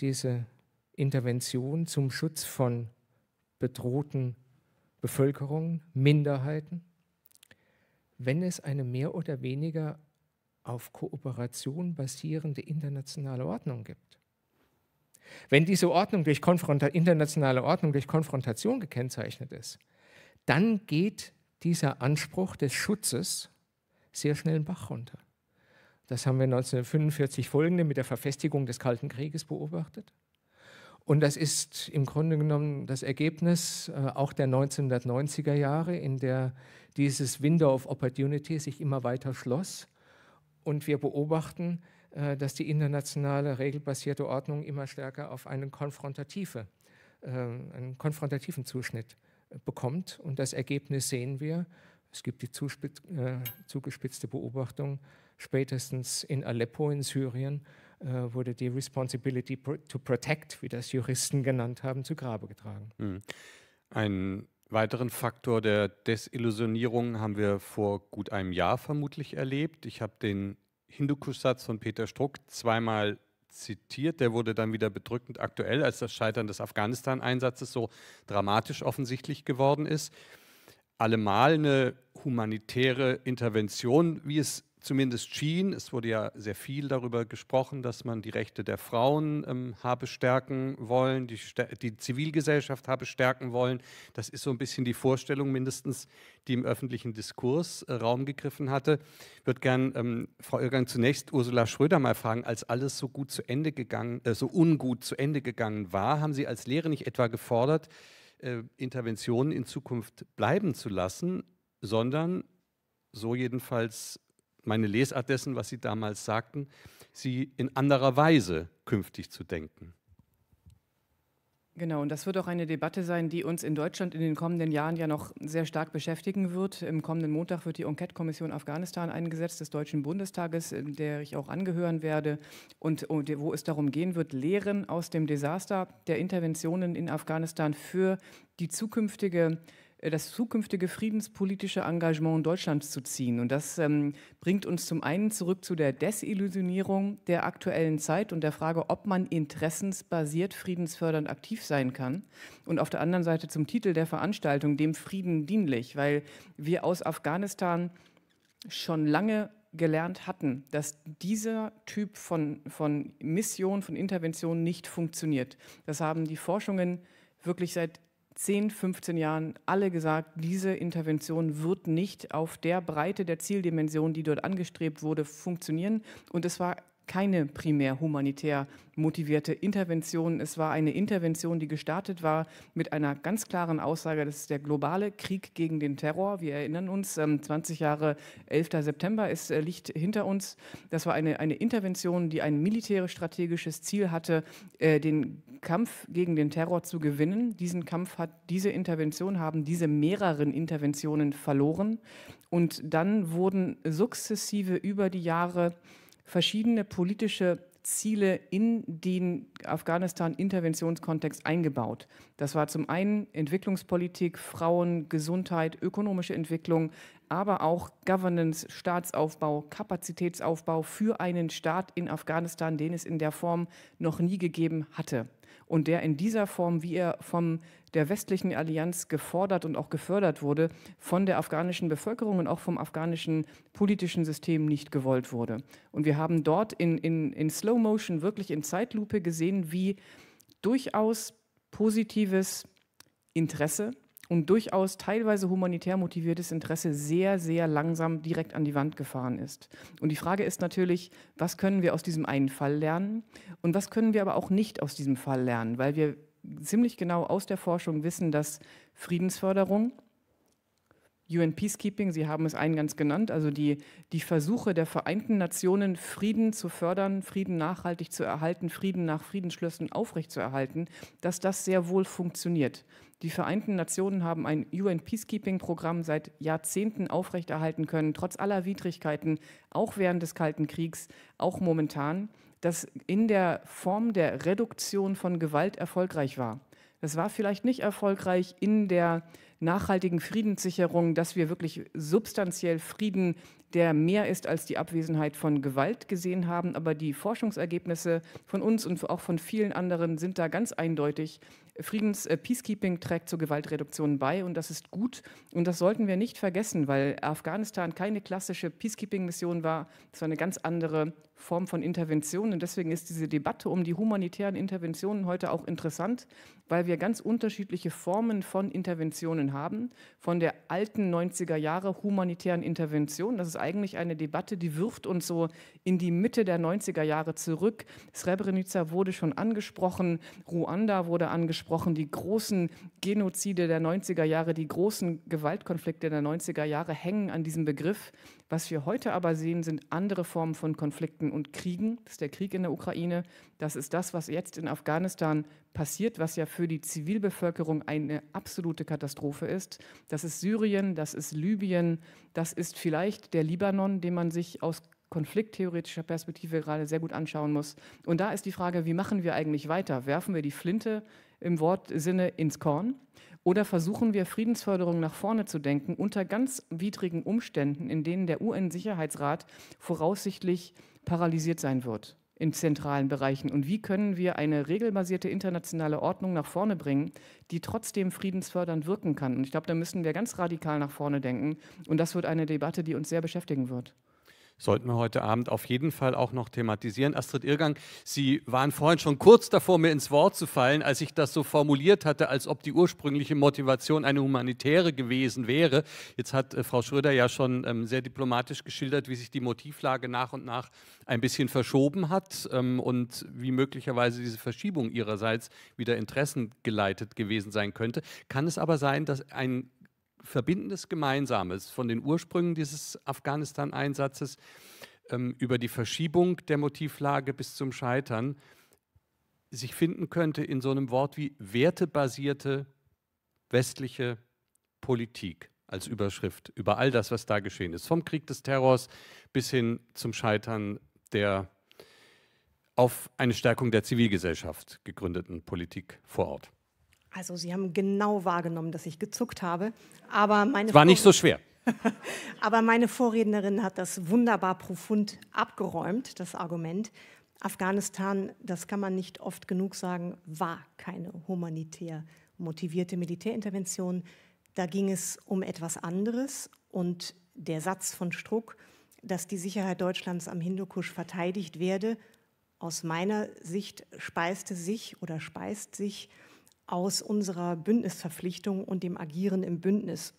diese Intervention zum Schutz von bedrohten Bevölkerungen, Minderheiten, wenn es eine mehr oder weniger auf Kooperation basierende internationale Ordnung gibt. Wenn diese Ordnung durch internationale Ordnung durch Konfrontation gekennzeichnet ist, dann geht dieser Anspruch des Schutzes sehr schnell den Bach runter. Das haben wir 1945 folgende mit der Verfestigung des Kalten Krieges beobachtet. Und das ist im Grunde genommen das Ergebnis äh, auch der 1990er Jahre, in der dieses Window of Opportunity sich immer weiter schloss und wir beobachten, äh, dass die internationale regelbasierte Ordnung immer stärker auf einen, konfrontative, äh, einen konfrontativen Zuschnitt äh, bekommt. Und das Ergebnis sehen wir. Es gibt die zugespitzte Beobachtung, spätestens in Aleppo in Syrien wurde die Responsibility to Protect, wie das Juristen genannt haben, zu Grabe getragen. Hm. Ein weiteren Faktor der Desillusionierung haben wir vor gut einem Jahr vermutlich erlebt. Ich habe den Hindukusch-Satz von Peter Struck zweimal zitiert. Der wurde dann wieder bedrückend aktuell, als das Scheitern des Afghanistan-Einsatzes so dramatisch offensichtlich geworden ist. Allemal eine humanitäre Intervention, wie es zumindest schien, es wurde ja sehr viel darüber gesprochen, dass man die Rechte der Frauen ähm, habe stärken wollen, die, die, Zivilgesellschaft habe stärken wollen. Das ist so ein bisschen die Vorstellung mindestens, die im öffentlichen Diskurs äh, Raum gegriffen hatte. Ich würde gern ähm, Frau Irgang zunächst Ursula Schröder mal fragen, als alles so gut zu Ende gegangen, äh, so ungut zu Ende gegangen war, haben Sie als Lehre nicht etwa gefordert, äh, Interventionen in Zukunft bleiben zu lassen, sondern so jedenfalls meine Lesart dessen, was Sie damals sagten, sie in anderer Weise künftig zu denken. Genau, und das wird auch eine Debatte sein, die uns in Deutschland in den kommenden Jahren ja noch sehr stark beschäftigen wird. Im kommenden Montag wird die Enquete-Kommission Afghanistan eingesetzt des Deutschen Bundestages, der ich auch angehören werde und oh, wo es darum gehen wird, Lehren aus dem Desaster der Interventionen in Afghanistan für die zukünftige äh, das zukünftige friedenspolitische Engagement Deutschlands zu ziehen. Und das ähm, bringt uns zum einen zurück zu der Desillusionierung der aktuellen Zeit und der Frage, ob man interessensbasiert friedensfördernd aktiv sein kann. Und auf der anderen Seite zum Titel der Veranstaltung, dem Frieden dienlich, weil wir aus Afghanistan schon lange gelernt hatten, dass dieser Typ von, von Mission, von Intervention nicht funktioniert. Das haben die Forschungen wirklich seit 10, 15 Jahren alle gesagt, diese Intervention wird nicht auf der Breite der Zieldimension, die dort angestrebt wurde, funktionieren. Und es war keine primär humanitär motivierte Intervention. Es war eine Intervention, die gestartet war mit einer ganz klaren Aussage, das ist der globale Krieg gegen den Terror. Wir erinnern uns, 20 ähm, Jahre 11. September ist, äh, Licht hinter uns. Das war eine, eine Intervention, die ein militärisch-strategisches Ziel hatte, äh, den Kampf gegen den Terror zu gewinnen. Diesen Kampf hat diese Intervention, haben diese mehreren Interventionen verloren. Und dann wurden sukzessive über die Jahre verschiedene politische Ziele in den Afghanistan-Interventionskontext eingebaut. Das war zum einen Entwicklungspolitik, Frauen, Gesundheit, ökonomische Entwicklung, aber auch Governance, Staatsaufbau, Kapazitätsaufbau für einen Staat in Afghanistan, den es in der Form noch nie gegeben hatte und der in dieser Form, wie er von der westlichen Allianz gefordert und auch gefördert wurde, von der afghanischen Bevölkerung und auch vom afghanischen politischen System nicht gewollt wurde. Und wir haben dort in, in, in Slow Motion, wirklich in Zeitlupe gesehen, wie durchaus positives Interesse und durchaus teilweise humanitär motiviertes Interesse sehr, sehr langsam direkt an die Wand gefahren ist. Und die Frage ist natürlich, was können wir aus diesem einen Fall lernen und was können wir aber auch nicht aus diesem Fall lernen, weil wir ziemlich genau aus der Forschung wissen, dass Friedensförderung, UN Peacekeeping, Sie haben es eingangs genannt, also die, die Versuche der Vereinten Nationen, Frieden zu fördern, Frieden nachhaltig zu erhalten, Frieden nach Friedensschlüssen aufrechtzuerhalten, dass das sehr wohl funktioniert. Die Vereinten Nationen haben ein UN Peacekeeping-Programm seit Jahrzehnten aufrechterhalten können, trotz aller Widrigkeiten, auch während des Kalten Kriegs, auch momentan, das in der Form der Reduktion von Gewalt erfolgreich war. Das war vielleicht nicht erfolgreich in der nachhaltigen Friedenssicherung, dass wir wirklich substanziell Frieden, der mehr ist als die Abwesenheit von Gewalt gesehen haben. Aber die Forschungsergebnisse von uns und auch von vielen anderen sind da ganz eindeutig. Friedens äh, Peacekeeping trägt zur Gewaltreduktion bei und das ist gut und das sollten wir nicht vergessen, weil Afghanistan keine klassische Peacekeeping Mission war, es war eine ganz andere Form von Interventionen. Und deswegen ist diese Debatte um die humanitären Interventionen heute auch interessant, weil wir ganz unterschiedliche Formen von Interventionen haben. Von der alten 90er Jahre humanitären Intervention, das ist eigentlich eine Debatte, die wirft uns so in die Mitte der 90er Jahre zurück. Srebrenica wurde schon angesprochen, Ruanda wurde angesprochen, die großen Genozide der 90er Jahre, die großen Gewaltkonflikte der 90er Jahre hängen an diesem Begriff was wir heute aber sehen, sind andere Formen von Konflikten und Kriegen. Das ist der Krieg in der Ukraine. Das ist das, was jetzt in Afghanistan passiert, was ja für die Zivilbevölkerung eine absolute Katastrophe ist. Das ist Syrien, das ist Libyen, das ist vielleicht der Libanon, den man sich aus konflikttheoretischer Perspektive gerade sehr gut anschauen muss. Und da ist die Frage, wie machen wir eigentlich weiter? Werfen wir die Flinte im Wortsinne ins Korn oder versuchen wir Friedensförderung nach vorne zu denken unter ganz widrigen Umständen, in denen der UN-Sicherheitsrat voraussichtlich paralysiert sein wird? in zentralen Bereichen? Und wie können wir eine regelbasierte internationale Ordnung nach vorne bringen, die trotzdem friedensfördernd wirken kann? Und ich glaube, da müssen wir ganz radikal nach vorne denken. Und das wird eine Debatte, die uns sehr beschäftigen wird sollten wir heute Abend auf jeden Fall auch noch thematisieren. Astrid Irgang, Sie waren vorhin schon kurz davor, mir ins Wort zu fallen, als ich das so formuliert hatte, als ob die ursprüngliche Motivation eine humanitäre gewesen wäre. Jetzt hat äh, Frau Schröder ja schon ähm, sehr diplomatisch geschildert, wie sich die Motivlage nach und nach ein bisschen verschoben hat ähm, und wie möglicherweise diese Verschiebung ihrerseits wieder interessengeleitet gewesen sein könnte. Kann es aber sein, dass ein verbindendes Gemeinsames von den Ursprüngen dieses Afghanistan-Einsatzes ähm, über die Verschiebung der Motivlage bis zum Scheitern sich finden könnte in so einem Wort wie wertebasierte westliche Politik als Überschrift über all das, was da geschehen ist, vom Krieg des Terrors bis hin zum Scheitern der auf eine Stärkung der Zivilgesellschaft gegründeten Politik vor Ort. Also Sie haben genau wahrgenommen, dass ich gezuckt habe. Aber meine war nicht so schwer. aber meine Vorrednerin hat das wunderbar profund abgeräumt, das Argument. Afghanistan, das kann man nicht oft genug sagen, war keine humanitär motivierte Militärintervention. Da ging es um etwas anderes. Und der Satz von Struck, dass die Sicherheit Deutschlands am Hindukusch verteidigt werde, aus meiner Sicht speiste sich oder speist sich aus unserer Bündnisverpflichtung und dem Agieren im Bündnis.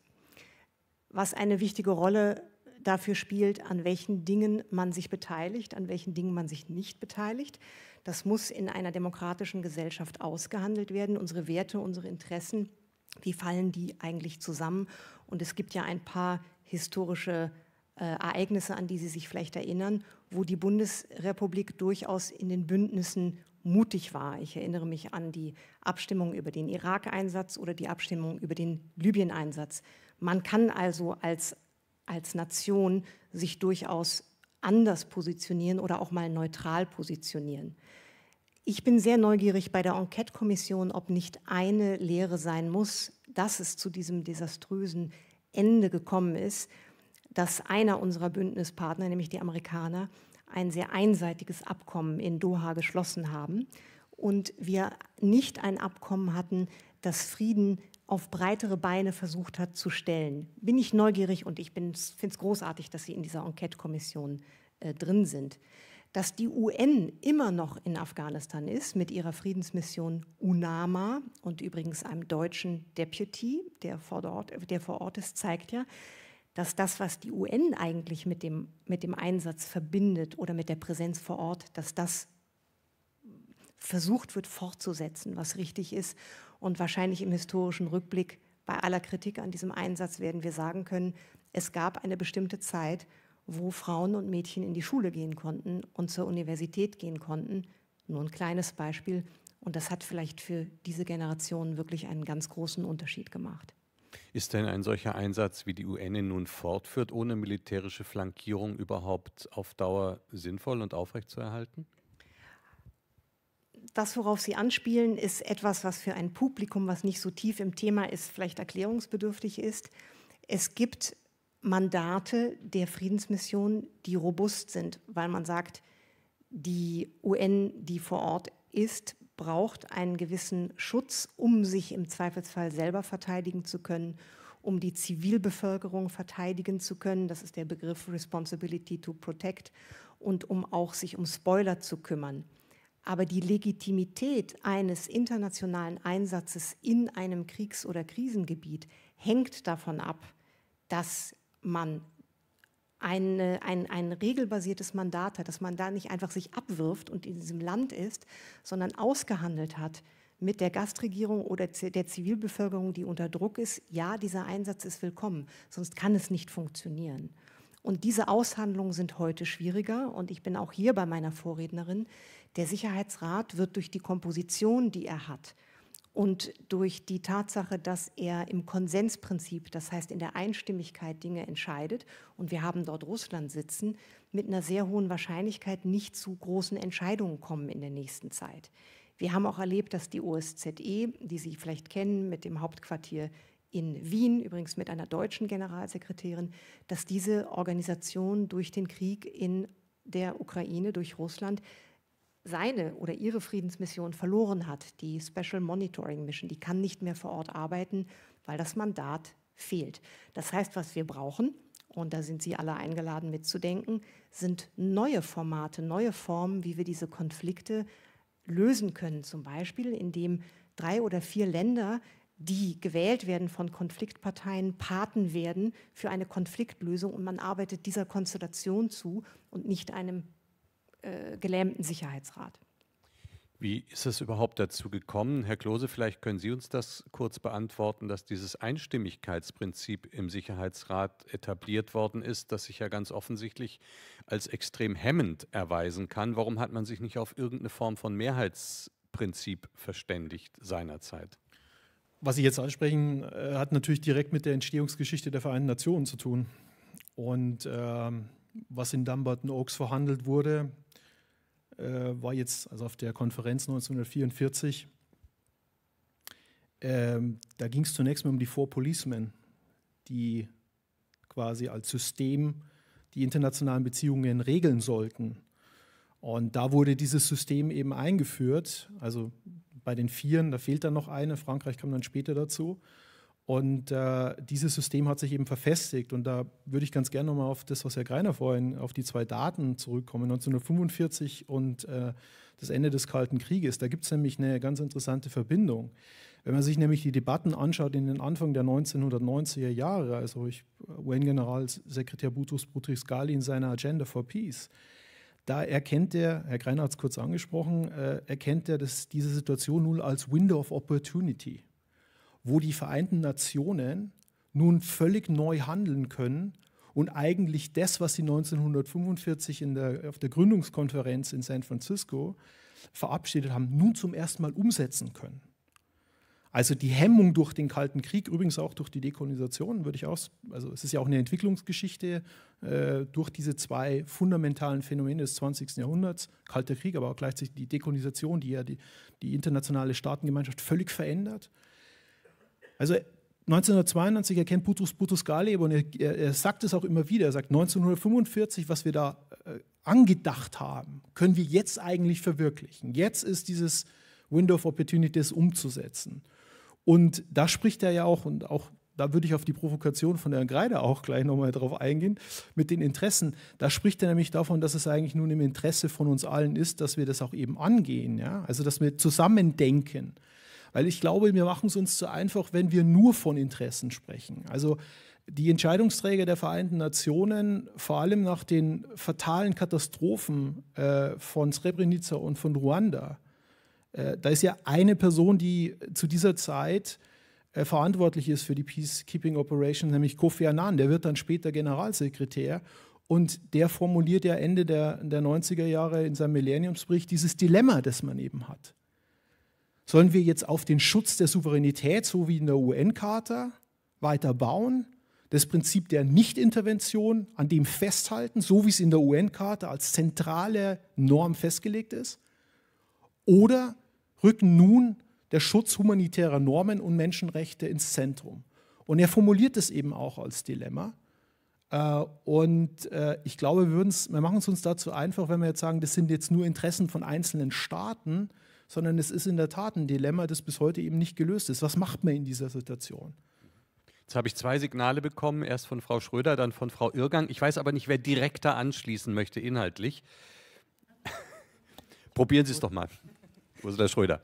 Was eine wichtige Rolle dafür spielt, an welchen Dingen man sich beteiligt, an welchen Dingen man sich nicht beteiligt. Das muss in einer demokratischen Gesellschaft ausgehandelt werden. Unsere Werte, unsere Interessen, wie fallen die eigentlich zusammen? Und es gibt ja ein paar historische äh, Ereignisse, an die Sie sich vielleicht erinnern, wo die Bundesrepublik durchaus in den Bündnissen mutig war. Ich erinnere mich an die Abstimmung über den Irak-Einsatz oder die Abstimmung über den Libyen-Einsatz. Man kann also als, als Nation sich durchaus anders positionieren oder auch mal neutral positionieren. Ich bin sehr neugierig bei der Enquete-Kommission, ob nicht eine Lehre sein muss, dass es zu diesem desaströsen Ende gekommen ist, dass einer unserer Bündnispartner, nämlich die Amerikaner, ein sehr einseitiges Abkommen in Doha geschlossen haben und wir nicht ein Abkommen hatten, das Frieden auf breitere Beine versucht hat zu stellen. Bin ich neugierig und ich finde es großartig, dass Sie in dieser Enquete-Kommission äh, drin sind. Dass die UN immer noch in Afghanistan ist mit ihrer Friedensmission UNAMA und übrigens einem deutschen Deputy, der vor Ort, der vor Ort ist, zeigt ja, dass das, was die UN eigentlich mit dem, mit dem Einsatz verbindet oder mit der Präsenz vor Ort, dass das versucht wird fortzusetzen, was richtig ist. Und wahrscheinlich im historischen Rückblick bei aller Kritik an diesem Einsatz werden wir sagen können, es gab eine bestimmte Zeit, wo Frauen und Mädchen in die Schule gehen konnten und zur Universität gehen konnten. Nur ein kleines Beispiel. Und das hat vielleicht für diese Generation wirklich einen ganz großen Unterschied gemacht. Ist denn ein solcher Einsatz, wie die UN ihn nun fortführt, ohne militärische Flankierung überhaupt auf Dauer sinnvoll und aufrechtzuerhalten? das, worauf Sie anspielen, ist etwas, was für ein Publikum, was nicht so tief im Thema ist, vielleicht erklärungsbedürftig ist. Es gibt Mandate der Friedensmission, die robust sind, weil man sagt, die UN, die vor Ort ist, braucht einen gewissen Schutz, um sich im Zweifelsfall selber verteidigen zu können, um die Zivilbevölkerung verteidigen zu können. Das ist der Begriff Responsibility to Protect und um auch sich um Spoiler zu kümmern. Aber die Legitimität eines internationalen Einsatzes in einem Kriegs- oder Krisengebiet hängt davon ab, dass man ein, ein, ein regelbasiertes Mandat hat, dass man da nicht einfach sich abwirft und in diesem Land ist, sondern ausgehandelt hat mit der Gastregierung oder der Zivilbevölkerung, die unter Druck ist, ja, dieser Einsatz ist willkommen, sonst kann es nicht funktionieren. Und diese Aushandlungen sind heute schwieriger. Und ich bin auch hier bei meiner Vorrednerin. Der Sicherheitsrat wird durch die Komposition, die er hat, und durch die Tatsache, dass er im Konsensprinzip, das heißt in der Einstimmigkeit Dinge entscheidet, und wir haben dort Russland sitzen, mit einer sehr hohen Wahrscheinlichkeit nicht zu großen Entscheidungen kommen in der nächsten Zeit. Wir haben auch erlebt, dass die OSZE, die Sie vielleicht kennen, mit dem Hauptquartier in Wien, übrigens mit einer deutschen Generalsekretärin, dass diese Organisation durch den Krieg in der Ukraine, durch Russland, seine oder ihre Friedensmission verloren hat, die Special Monitoring Mission, die kann nicht mehr vor Ort arbeiten, weil das Mandat fehlt. Das heißt, was wir brauchen, und da sind Sie alle eingeladen mitzudenken, sind neue Formate, neue Formen, wie wir diese Konflikte lösen können. Zum Beispiel, indem drei oder vier Länder, die gewählt werden von Konfliktparteien, Paten werden für eine Konfliktlösung und man arbeitet dieser Konstellation zu und nicht einem äh, gelähmten Sicherheitsrat. Wie ist es überhaupt dazu gekommen? Herr Klose, vielleicht können Sie uns das kurz beantworten, dass dieses Einstimmigkeitsprinzip im Sicherheitsrat etabliert worden ist, das sich ja ganz offensichtlich als extrem hemmend erweisen kann. Warum hat man sich nicht auf irgendeine Form von Mehrheitsprinzip verständigt seinerzeit? Was Sie jetzt ansprechen, äh, hat natürlich direkt mit der Entstehungsgeschichte der Vereinten Nationen zu tun. Und äh, was in Dumbarton Oaks verhandelt wurde, äh, war jetzt, also auf der Konferenz 1944, ähm, da ging es zunächst mal um die Four Policemen, die quasi als System die internationalen Beziehungen regeln sollten. Und da wurde dieses System eben eingeführt. Also bei den Vieren, da fehlt dann noch eine, Frankreich kam dann später dazu. Und äh, dieses System hat sich eben verfestigt. Und da würde ich ganz gerne nochmal auf das, was Herr Greiner vorhin, auf die zwei Daten zurückkommen, 1945 und äh, das Ende des Kalten Krieges. Da gibt es nämlich eine ganz interessante Verbindung. Wenn man sich nämlich die Debatten anschaut in den Anfang der 1990er Jahre, also äh, UN-Generalsekretär Boutros Boutros-Ghali in seiner Agenda for Peace, da erkennt er, Herr Greiner hat es kurz angesprochen, äh, erkennt er dass diese Situation nun als Window of Opportunity wo die Vereinten Nationen nun völlig neu handeln können und eigentlich das, was sie 1945 der, auf der Gründungskonferenz in San Francisco verabschiedet haben, nun zum ersten Mal umsetzen können. Also die Hemmung durch den Kalten Krieg, übrigens auch durch die Dekolonisation, würde ich auch, also es ist ja auch eine Entwicklungsgeschichte äh, durch diese zwei fundamentalen Phänomene des 20. Jahrhunderts, Kalter Krieg, aber auch gleichzeitig die Dekolonisation, die ja die, die internationale Staatengemeinschaft völlig verändert also 1992 erkennt Butus Butusgaleb und er, er, er, sagt es auch immer wieder, er sagt 1945, was wir da äh, angedacht haben, können wir jetzt eigentlich verwirklichen. Jetzt ist dieses Window of Opportunities umzusetzen. Und da spricht er ja auch, und auch da würde ich auf die Provokation von Herrn Greider auch gleich nochmal drauf eingehen, mit den Interessen. Da spricht er nämlich davon, dass es eigentlich nun im Interesse von uns allen ist, dass wir das auch eben angehen, ja? also dass wir zusammendenken. denken weil ich glaube, wir machen es uns zu einfach, wenn wir nur von Interessen sprechen. Also die Entscheidungsträger der Vereinten Nationen, vor allem nach den fatalen Katastrophen äh, von Srebrenica und von Ruanda, äh, da ist ja eine Person, die zu dieser Zeit äh, verantwortlich ist für die Peacekeeping Operation, nämlich Kofi Annan. Der wird dann später Generalsekretär. Und der formuliert ja Ende der, der 90er Jahre in seinem Millenniumsbericht dieses Dilemma, das man eben hat. Sollen wir jetzt auf den Schutz der Souveränität, so wie in der UN-Charta, weiter bauen? Das Prinzip der Nichtintervention an dem festhalten, so wie es in der UN-Charta als zentrale Norm festgelegt ist? Oder rücken nun der Schutz humanitärer Normen und Menschenrechte ins Zentrum? Und er formuliert es eben auch als Dilemma. Äh, und äh, ich glaube, wir, wir machen es uns dazu einfach, wenn wir jetzt sagen, das sind jetzt nur Interessen von einzelnen Staaten, sondern es ist in der Tat ein Dilemma, das bis heute eben nicht gelöst ist. Was macht man in dieser Situation? Jetzt habe ich zwei Signale bekommen, erst von Frau Schröder, dann von Frau Irgang. Ich weiß aber nicht, wer direkter anschließen möchte inhaltlich. Probieren Sie es doch mal. Ursula Schröder.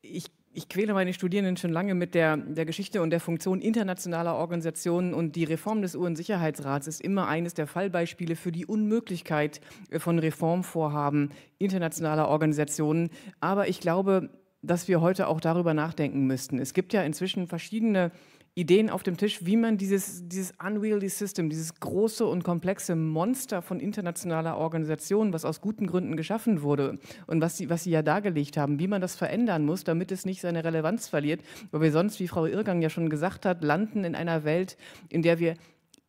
Ich ich quäle meine Studierenden schon lange mit der, der Geschichte und der Funktion internationaler Organisationen und die Reform des UN-Sicherheitsrats ist immer eines der Fallbeispiele für die Unmöglichkeit äh, von Reformvorhaben internationaler Organisationen. Aber ich glaube, dass wir heute auch darüber nachdenken müssten. Es gibt ja inzwischen verschiedene Ideen auf dem Tisch, wie man dieses, dieses unwieldy System, dieses große und komplexe Monster von internationaler Organisation, was aus guten Gründen geschaffen wurde und was sie, was sie ja dargelegt haben, wie man das verändern muss, damit es nicht seine Relevanz verliert, weil wir sonst, wie Frau Irrgang ja schon gesagt hat, landen in einer Welt, in der wir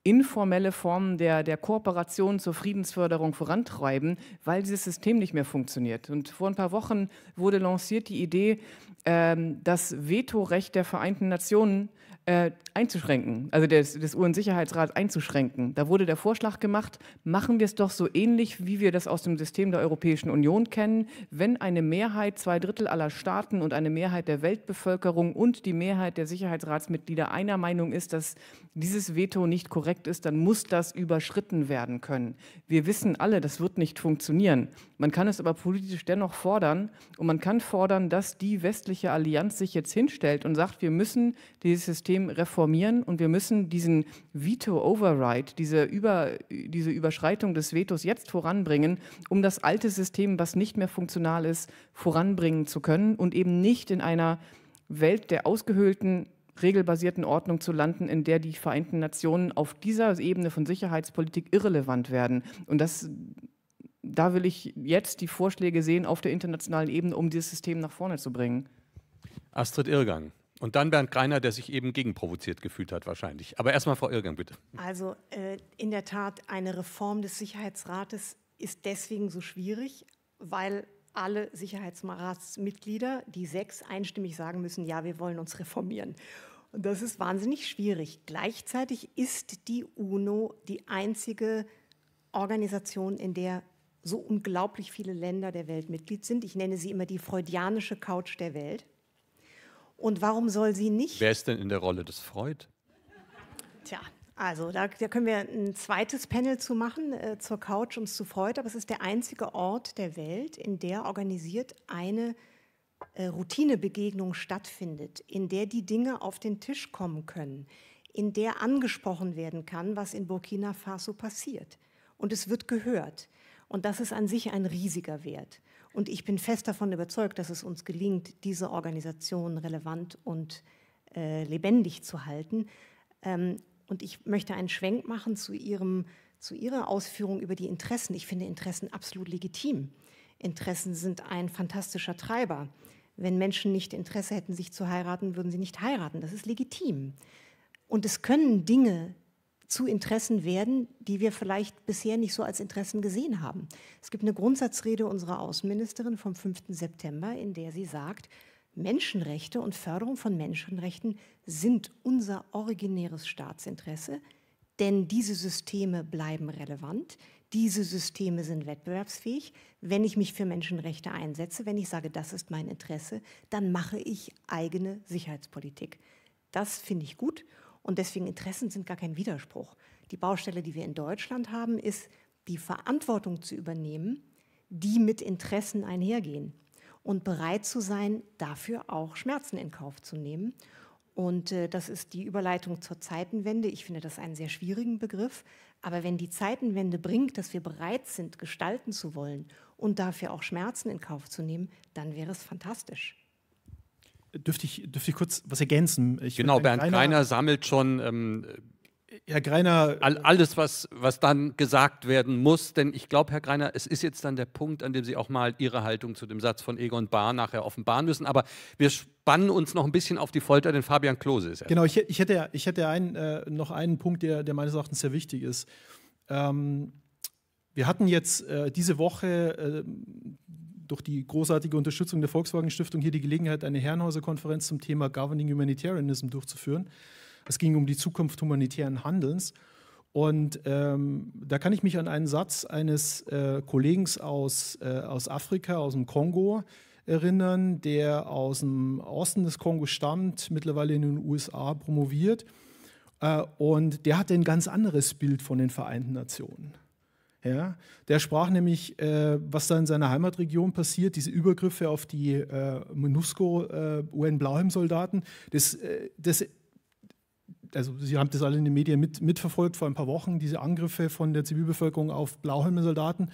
informelle Formen der, der Kooperation zur Friedensförderung vorantreiben, weil dieses System nicht mehr funktioniert. Und vor ein paar Wochen wurde lanciert die Idee, ähm, das Vetorecht der Vereinten Nationen äh, äh, einzuschränken, also des, des UN-Sicherheitsrats einzuschränken. Da wurde der Vorschlag gemacht, machen wir es doch so ähnlich, wie wir das aus dem System der Europäischen Union kennen. Wenn eine Mehrheit, zwei Drittel aller Staaten und eine Mehrheit der Weltbevölkerung und die Mehrheit der Sicherheitsratsmitglieder einer Meinung ist, dass dieses Veto nicht korrekt ist, dann muss das überschritten werden können. Wir wissen alle, das wird nicht funktionieren. Man kann es aber politisch dennoch fordern und man kann fordern, dass die westliche Allianz sich jetzt hinstellt und sagt, wir müssen dieses System System reformieren und wir müssen diesen Veto-Override, diese, Über, diese Überschreitung des Vetos jetzt voranbringen, um das alte System, was nicht mehr funktional ist, voranbringen zu können und eben nicht in einer Welt der ausgehöhlten regelbasierten Ordnung zu landen, in der die Vereinten Nationen auf dieser Ebene von Sicherheitspolitik irrelevant werden. Und das, da will ich jetzt die Vorschläge sehen auf der internationalen Ebene, um dieses System nach vorne zu bringen. Astrid Irrgang. Und dann Bernd Greiner, der sich eben gegenprovoziert gefühlt hat wahrscheinlich. Aber erstmal Frau Irgang, bitte. Also äh, in der Tat, eine Reform des Sicherheitsrates ist deswegen so schwierig, weil alle Sicherheitsratsmitglieder, die sechs, einstimmig sagen müssen, ja, wir wollen uns reformieren. Und das ist wahnsinnig schwierig. Gleichzeitig ist die UNO die einzige Organisation, in der so unglaublich viele Länder der Welt Mitglied sind. Ich nenne sie immer die freudianische Couch der Welt. Und warum soll sie nicht? Wer ist denn in der Rolle des Freud? Tja, also da, da können wir ein zweites Panel zu machen, äh, zur Couch und zu Freud. Aber es ist der einzige Ort der Welt, in der organisiert eine äh, Routinebegegnung stattfindet, in der die Dinge auf den Tisch kommen können, in der angesprochen werden kann, was in Burkina Faso passiert. Und es wird gehört. Und das ist an sich ein riesiger Wert. Und ich bin fest davon überzeugt, dass es uns gelingt, diese Organisation relevant und äh, lebendig zu halten. Ähm, und ich möchte einen Schwenk machen zu, ihrem, zu Ihrer Ausführung über die Interessen. Ich finde Interessen absolut legitim. Interessen sind ein fantastischer Treiber. Wenn Menschen nicht Interesse hätten, sich zu heiraten, würden sie nicht heiraten. Das ist legitim. Und es können Dinge zu Interessen werden, die wir vielleicht bisher nicht so als Interessen gesehen haben. Es gibt eine Grundsatzrede unserer Außenministerin vom 5. September, in der sie sagt, Menschenrechte und Förderung von Menschenrechten sind unser originäres Staatsinteresse, denn diese Systeme bleiben relevant, diese Systeme sind wettbewerbsfähig. Wenn ich mich für Menschenrechte einsetze, wenn ich sage, das ist mein Interesse, dann mache ich eigene Sicherheitspolitik. Das finde ich gut und deswegen Interessen sind gar kein Widerspruch. Die Baustelle, die wir in Deutschland haben, ist die Verantwortung zu übernehmen, die mit Interessen einhergehen und bereit zu sein, dafür auch Schmerzen in Kauf zu nehmen. Und äh, das ist die Überleitung zur Zeitenwende. Ich finde das einen sehr schwierigen Begriff. Aber wenn die Zeitenwende bringt, dass wir bereit sind, gestalten zu wollen und dafür auch Schmerzen in Kauf zu nehmen, dann wäre es fantastisch dürfte ich, dürfte ich kurz was ergänzen? Ich genau, Bernd Greiner, Greiner, sammelt schon ähm, Herr Greiner, all, alles, was, was dann gesagt werden muss. Denn ich glaube, Herr Greiner, es ist jetzt dann der Punkt, an dem Sie auch mal Ihre Haltung zu dem Satz von Egon Bahr nachher offenbaren müssen. Aber wir spannen uns noch ein bisschen auf die Folter, denn Fabian Klose ist ja. Genau, ich, ich hätte, ich hätte einen, äh, noch einen Punkt, der, der meines Erachtens sehr wichtig ist. Ähm, wir hatten jetzt äh, diese Woche äh, durch die großartige Unterstützung der Volkswagen Stiftung hier die Gelegenheit, eine Herrenhäuser-Konferenz zum Thema Governing Humanitarianism durchzuführen. Es ging um die Zukunft humanitären Handelns. Und ähm, da kann ich mich an einen Satz eines äh, Kollegen aus, äh, aus Afrika, aus dem Kongo, erinnern, der aus dem Osten des Kongo stammt, mittlerweile in den USA promoviert. Äh, und der hatte ein ganz anderes Bild von den Vereinten Nationen. Ja, der sprach nämlich, äh, was da in seiner Heimatregion passiert, diese Übergriffe auf die äh, MONUSCO äh, UN-Blauhelm-Soldaten, das, äh, das, also Sie haben das alle in den Medien mit, mitverfolgt vor ein paar Wochen, diese Angriffe von der Zivilbevölkerung auf Blauhelm-Soldaten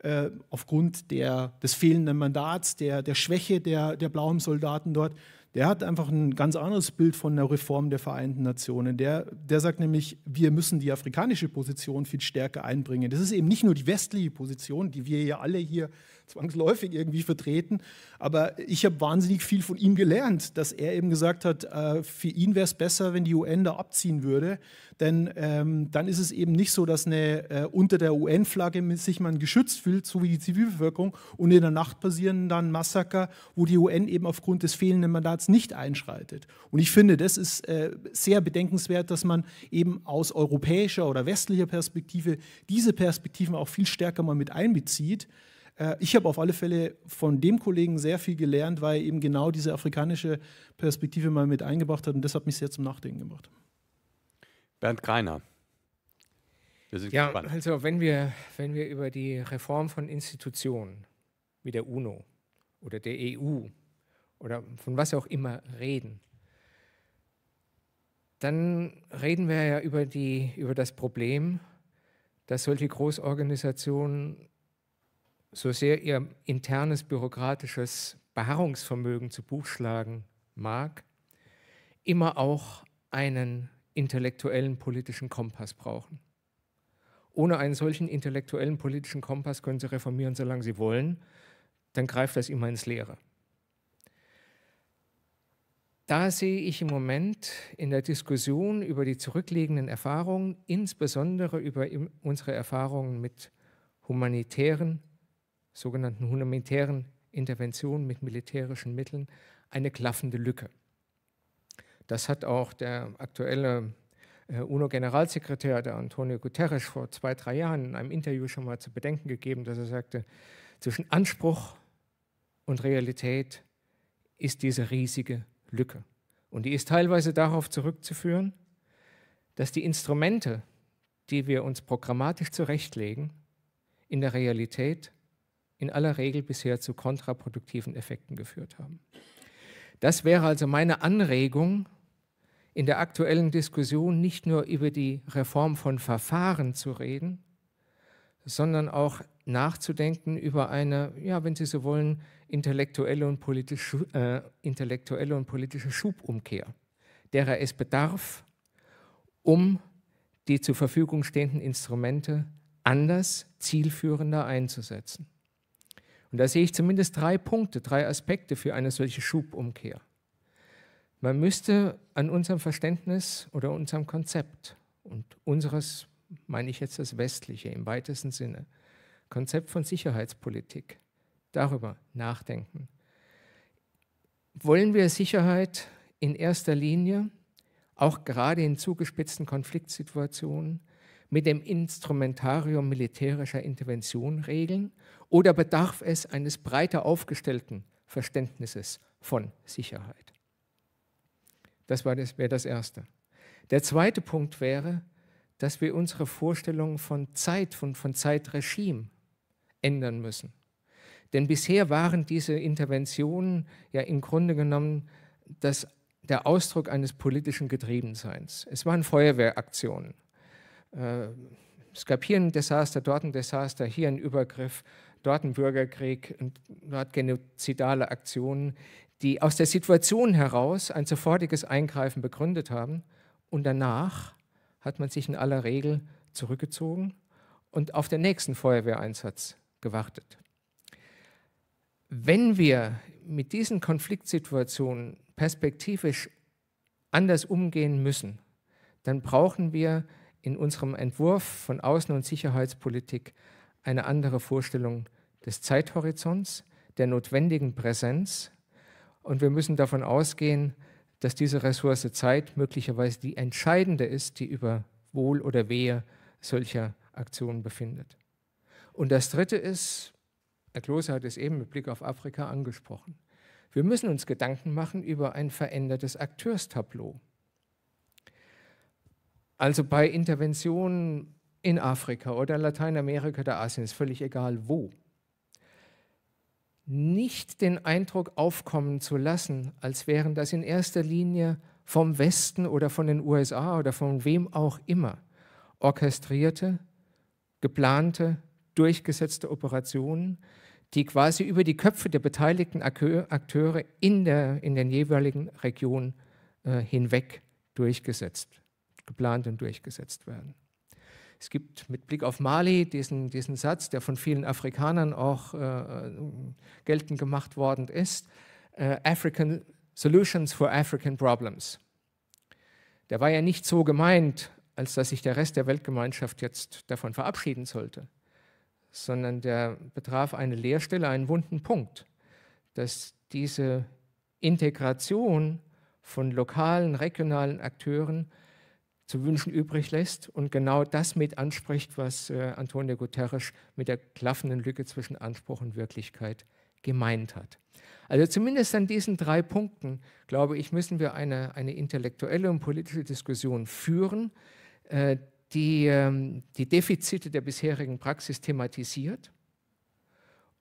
äh, aufgrund der, des fehlenden Mandats, der, der Schwäche der, der Blauhelm-Soldaten dort der hat einfach ein ganz anderes Bild von der Reform der Vereinten Nationen. Der, der sagt nämlich, wir müssen die afrikanische Position viel stärker einbringen. Das ist eben nicht nur die westliche Position, die wir ja alle hier zwangsläufig irgendwie vertreten. Aber ich habe wahnsinnig viel von ihm gelernt, dass er eben gesagt hat, äh, für ihn wäre es besser, wenn die UN da abziehen würde. Denn ähm, dann ist es eben nicht so, dass eine, äh, unter der UN-Flagge sich man geschützt fühlt, so wie die Zivilbevölkerung. Und in der Nacht passieren dann Massaker, wo die UN eben aufgrund des fehlenden Mandats nicht einschreitet. Und ich finde, das ist äh, sehr bedenkenswert, dass man eben aus europäischer oder westlicher Perspektive diese Perspektiven auch viel stärker mal mit einbezieht. Äh, ich habe auf alle Fälle von dem Kollegen sehr viel gelernt, weil er eben genau diese afrikanische Perspektive mal mit eingebracht hat und das hat mich sehr zum Nachdenken gemacht. Bernd Greiner. Wir sind ja, gespannt. also wenn wir, wenn wir über die Reform von Institutionen wie der UNO oder der EU oder von was auch immer reden, dann reden wir ja über, die, über das Problem, dass solche Großorganisationen so sehr ihr internes bürokratisches Beharrungsvermögen zu Buch schlagen mag, immer auch einen intellektuellen politischen Kompass brauchen. Ohne einen solchen intellektuellen politischen Kompass können sie reformieren, solange sie wollen, dann greift das immer ins Leere. Da sehe ich im Moment in der Diskussion über die zurückliegenden Erfahrungen, insbesondere über unsere Erfahrungen mit humanitären sogenannten humanitären Intervention mit militärischen Mitteln eine klaffende Lücke. Das hat auch der aktuelle äh, UNO-Generalsekretär, der Antonio Guterres, vor zwei, drei Jahren in einem Interview schon mal zu bedenken gegeben, dass er sagte, zwischen Anspruch und Realität ist diese riesige Lücke. Und die ist teilweise darauf zurückzuführen, dass die Instrumente, die wir uns programmatisch zurechtlegen, in der Realität in aller Regel bisher zu kontraproduktiven Effekten geführt haben. Das wäre also meine Anregung, in der aktuellen Diskussion nicht nur über die Reform von Verfahren zu reden, sondern auch nachzudenken über eine, ja, wenn Sie so wollen, intellektuelle und politische, äh, intellektuelle und politische Schubumkehr, derer es bedarf, um die zur Verfügung stehenden Instrumente anders, zielführender einzusetzen. Und da sehe ich zumindest drei Punkte, drei Aspekte für eine solche Schubumkehr. Man müsste an unserem Verständnis oder unserem Konzept und unseres, meine ich jetzt das westliche im weitesten Sinne, Konzept von Sicherheitspolitik, darüber nachdenken. Wollen wir Sicherheit in erster Linie, auch gerade in zugespitzten Konfliktsituationen, mit dem Instrumentarium militärischer Intervention regeln oder bedarf es eines breiter aufgestellten Verständnisses von Sicherheit? Das, das wäre das Erste. Der zweite Punkt wäre, dass wir unsere Vorstellungen von Zeit und von Zeitregime ändern müssen. Denn bisher waren diese Interventionen ja im Grunde genommen das, der Ausdruck eines politischen Getriebenseins. Es waren Feuerwehraktionen es äh, gab hier ein Desaster, dort ein Desaster, hier ein Übergriff, dort ein Bürgerkrieg, dort genozidale Aktionen, die aus der Situation heraus ein sofortiges Eingreifen begründet haben. Und danach hat man sich in aller Regel zurückgezogen und auf den nächsten Feuerwehreinsatz gewartet. Wenn wir mit diesen Konfliktsituationen perspektivisch anders umgehen müssen, dann brauchen wir in unserem Entwurf von Außen- und Sicherheitspolitik eine andere Vorstellung des Zeithorizonts, der notwendigen Präsenz. Und wir müssen davon ausgehen, dass diese Ressource Zeit möglicherweise die entscheidende ist, die über Wohl oder Wehe solcher Aktionen befindet. Und das Dritte ist, Herr Klose hat es eben mit Blick auf Afrika angesprochen, wir müssen uns Gedanken machen über ein verändertes Akteurstableau. Also bei Interventionen in Afrika oder Lateinamerika oder Asien, ist völlig egal wo, nicht den Eindruck aufkommen zu lassen, als wären das in erster Linie vom Westen oder von den USA oder von wem auch immer orchestrierte, geplante, durchgesetzte Operationen, die quasi über die Köpfe der beteiligten Akteure in, der, in den jeweiligen Regionen äh, hinweg durchgesetzt werden geplant und durchgesetzt werden. Es gibt mit Blick auf Mali diesen, diesen Satz, der von vielen Afrikanern auch äh, geltend gemacht worden ist, äh, African Solutions for African Problems. Der war ja nicht so gemeint, als dass sich der Rest der Weltgemeinschaft jetzt davon verabschieden sollte, sondern der betraf eine Leerstelle, einen wunden Punkt, dass diese Integration von lokalen, regionalen Akteuren zu wünschen übrig lässt und genau das mit anspricht, was äh, Antonio Guterres mit der klaffenden Lücke zwischen Anspruch und Wirklichkeit gemeint hat. Also zumindest an diesen drei Punkten, glaube ich, müssen wir eine, eine intellektuelle und politische Diskussion führen, äh, die äh, die Defizite der bisherigen Praxis thematisiert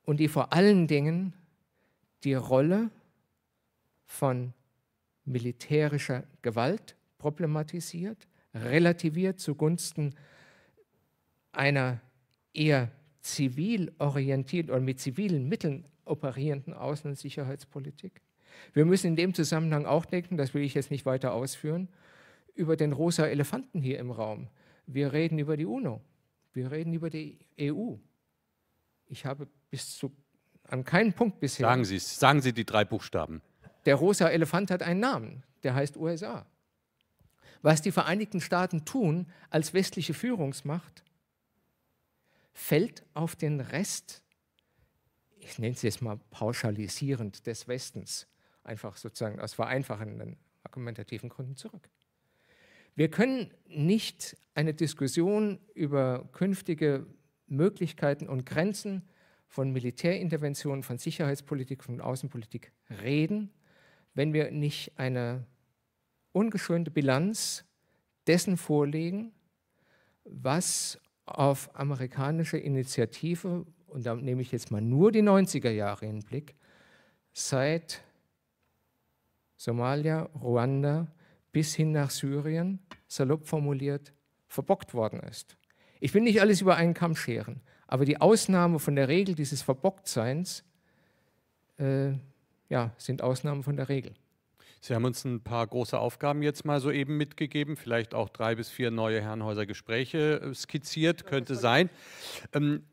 und die vor allen Dingen die Rolle von militärischer Gewalt problematisiert, relativiert zugunsten einer eher zivil orientierten oder mit zivilen Mitteln operierenden Außen- und Sicherheitspolitik. Wir müssen in dem Zusammenhang auch denken, das will ich jetzt nicht weiter ausführen, über den rosa Elefanten hier im Raum. Wir reden über die UNO, wir reden über die EU. Ich habe bis zu an keinen Punkt bisher. Sagen Sie es, sagen Sie die drei Buchstaben. Der rosa Elefant hat einen Namen, der heißt USA was die Vereinigten Staaten tun als westliche Führungsmacht, fällt auf den Rest, ich nenne es jetzt mal pauschalisierend, des Westens, einfach sozusagen aus vereinfachenden argumentativen Gründen zurück. Wir können nicht eine Diskussion über künftige Möglichkeiten und Grenzen von Militärinterventionen, von Sicherheitspolitik, von Außenpolitik reden, wenn wir nicht eine ungeschönte Bilanz dessen vorlegen, was auf amerikanische Initiative, und da nehme ich jetzt mal nur die 90er Jahre in den Blick, seit Somalia, Ruanda bis hin nach Syrien, salopp formuliert, verbockt worden ist. Ich will nicht alles über einen Kamm scheren, aber die Ausnahme von der Regel dieses Verbocktseins äh, ja, sind Ausnahmen von der Regel. Sie haben uns ein paar große Aufgaben jetzt mal so eben mitgegeben, vielleicht auch drei bis vier neue Herrenhäuser Gespräche äh, skizziert, könnte sein. Ähm,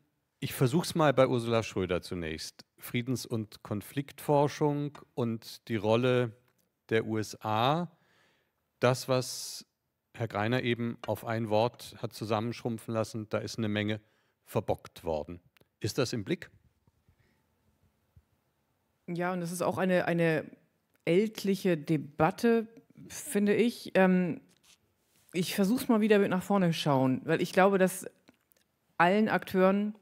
ich versuche es mal bei Ursula Schröder zunächst. Friedens- und Konfliktforschung und die Rolle der USA. Das, was Herr Greiner eben auf ein Wort hat zusammenschrumpfen lassen, da ist eine Menge verbockt worden. Ist das im Blick? Ja, und das ist auch eine, eine weltliche Debatte, finde ich. Ähm, ich versuche es mal wieder mit nach vorne schauen, weil ich glaube, dass allen Akteuren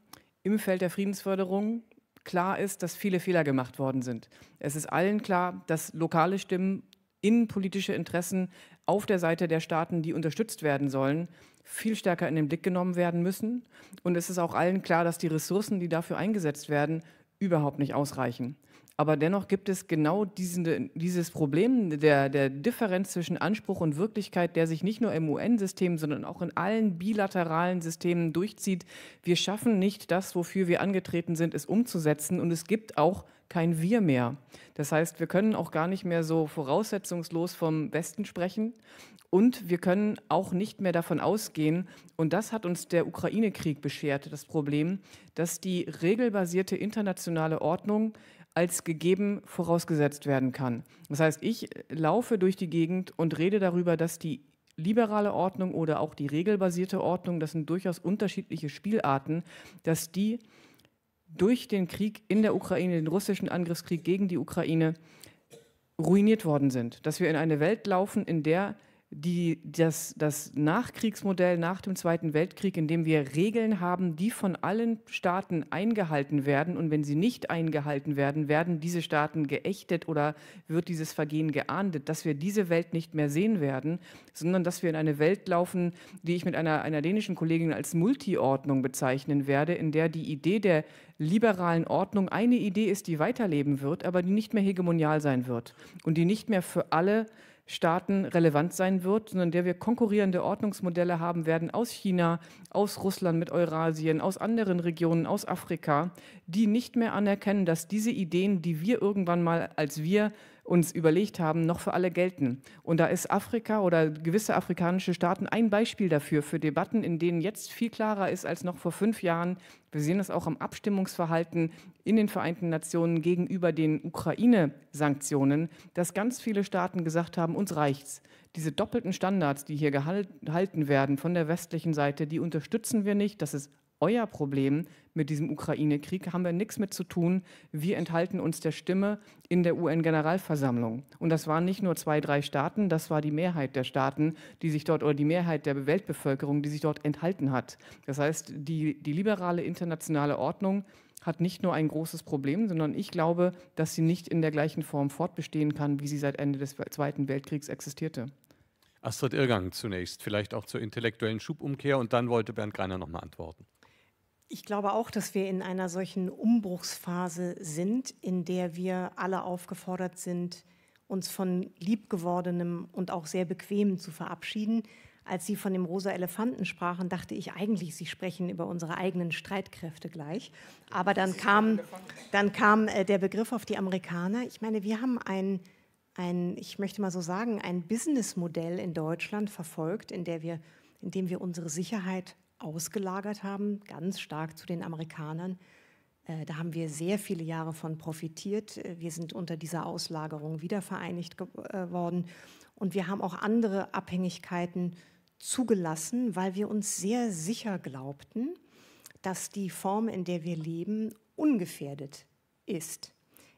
im Feld der Friedensförderung klar ist, dass viele Fehler gemacht worden sind. Es ist allen klar, dass lokale Stimmen innenpolitische Interessen auf der Seite der Staaten, die unterstützt werden sollen, viel stärker in den Blick genommen werden müssen. Und es ist auch allen klar, dass die Ressourcen, die dafür eingesetzt werden, überhaupt nicht ausreichen. Aber dennoch gibt es genau diesen, dieses Problem der, der Differenz zwischen Anspruch und Wirklichkeit, der sich nicht nur im UN-System, sondern auch in allen bilateralen Systemen durchzieht. Wir schaffen nicht das, wofür wir angetreten sind, es umzusetzen. Und es gibt auch kein Wir mehr. Das heißt, wir können auch gar nicht mehr so voraussetzungslos vom Westen sprechen und wir können auch nicht mehr davon ausgehen, und das hat uns der Ukraine-Krieg beschert, das Problem, dass die regelbasierte internationale Ordnung als gegeben vorausgesetzt werden kann. Das heißt, ich laufe durch die Gegend und rede darüber, dass die liberale Ordnung oder auch die regelbasierte Ordnung, das sind durchaus unterschiedliche Spielarten, dass die durch den Krieg in der Ukraine, den russischen Angriffskrieg gegen die Ukraine, ruiniert worden sind. Dass wir in eine Welt laufen, in der die, das, das Nachkriegsmodell nach dem Zweiten Weltkrieg, in dem wir Regeln haben, die von allen Staaten eingehalten werden. Und wenn sie nicht eingehalten werden, werden diese Staaten geächtet oder wird dieses Vergehen geahndet, dass wir diese Welt nicht mehr sehen werden, sondern dass wir in eine Welt laufen, die ich mit einer, einer dänischen Kollegin als Multiordnung bezeichnen werde, in der die Idee der liberalen Ordnung eine Idee ist, die weiterleben wird, aber die nicht mehr hegemonial sein wird und die nicht mehr für alle Staaten relevant sein wird, sondern in der wir konkurrierende Ordnungsmodelle haben werden aus China, aus Russland mit Eurasien, aus anderen Regionen, aus Afrika, die nicht mehr anerkennen, dass diese Ideen, die wir irgendwann mal als wir uns überlegt haben, noch für alle gelten. Und da ist Afrika oder gewisse afrikanische Staaten ein Beispiel dafür, für Debatten, in denen jetzt viel klarer ist als noch vor fünf Jahren. Wir sehen das auch am Abstimmungsverhalten in den Vereinten Nationen gegenüber den Ukraine-Sanktionen, dass ganz viele Staaten gesagt haben, uns reicht's. Diese doppelten Standards, die hier gehalten werden von der westlichen Seite, die unterstützen wir nicht. Das ist euer Problem mit diesem Ukraine-Krieg, haben wir nichts mit zu tun. Wir enthalten uns der Stimme in der UN-Generalversammlung. Und das waren nicht nur zwei, drei Staaten, das war die Mehrheit der Staaten, die sich dort oder die Mehrheit der Weltbevölkerung, die sich dort enthalten hat. Das heißt, die, die liberale internationale Ordnung hat nicht nur ein großes Problem, sondern ich glaube, dass sie nicht in der gleichen Form fortbestehen kann, wie sie seit Ende des Zweiten Weltkriegs existierte. Astrid Irrgang zunächst, vielleicht auch zur intellektuellen Schubumkehr und dann wollte Bernd Greiner nochmal antworten. Ich glaube auch, dass wir in einer solchen Umbruchsphase sind, in der wir alle aufgefordert sind, uns von liebgewordenem und auch sehr bequemem zu verabschieden. Als Sie von dem rosa Elefanten sprachen, dachte ich eigentlich, Sie sprechen über unsere eigenen Streitkräfte gleich. Aber dann kam, dann kam äh, der Begriff auf die Amerikaner. Ich meine, wir haben ein, ein ich möchte mal so sagen, ein Businessmodell in Deutschland verfolgt, in, der wir, in dem wir unsere Sicherheit ausgelagert haben, ganz stark zu den Amerikanern. Äh, da haben wir sehr viele Jahre von profitiert. Äh, wir sind unter dieser Auslagerung wiedervereinigt äh, worden. Und wir haben auch andere Abhängigkeiten zugelassen, weil wir uns sehr sicher glaubten, dass die Form, in der wir leben, ungefährdet ist.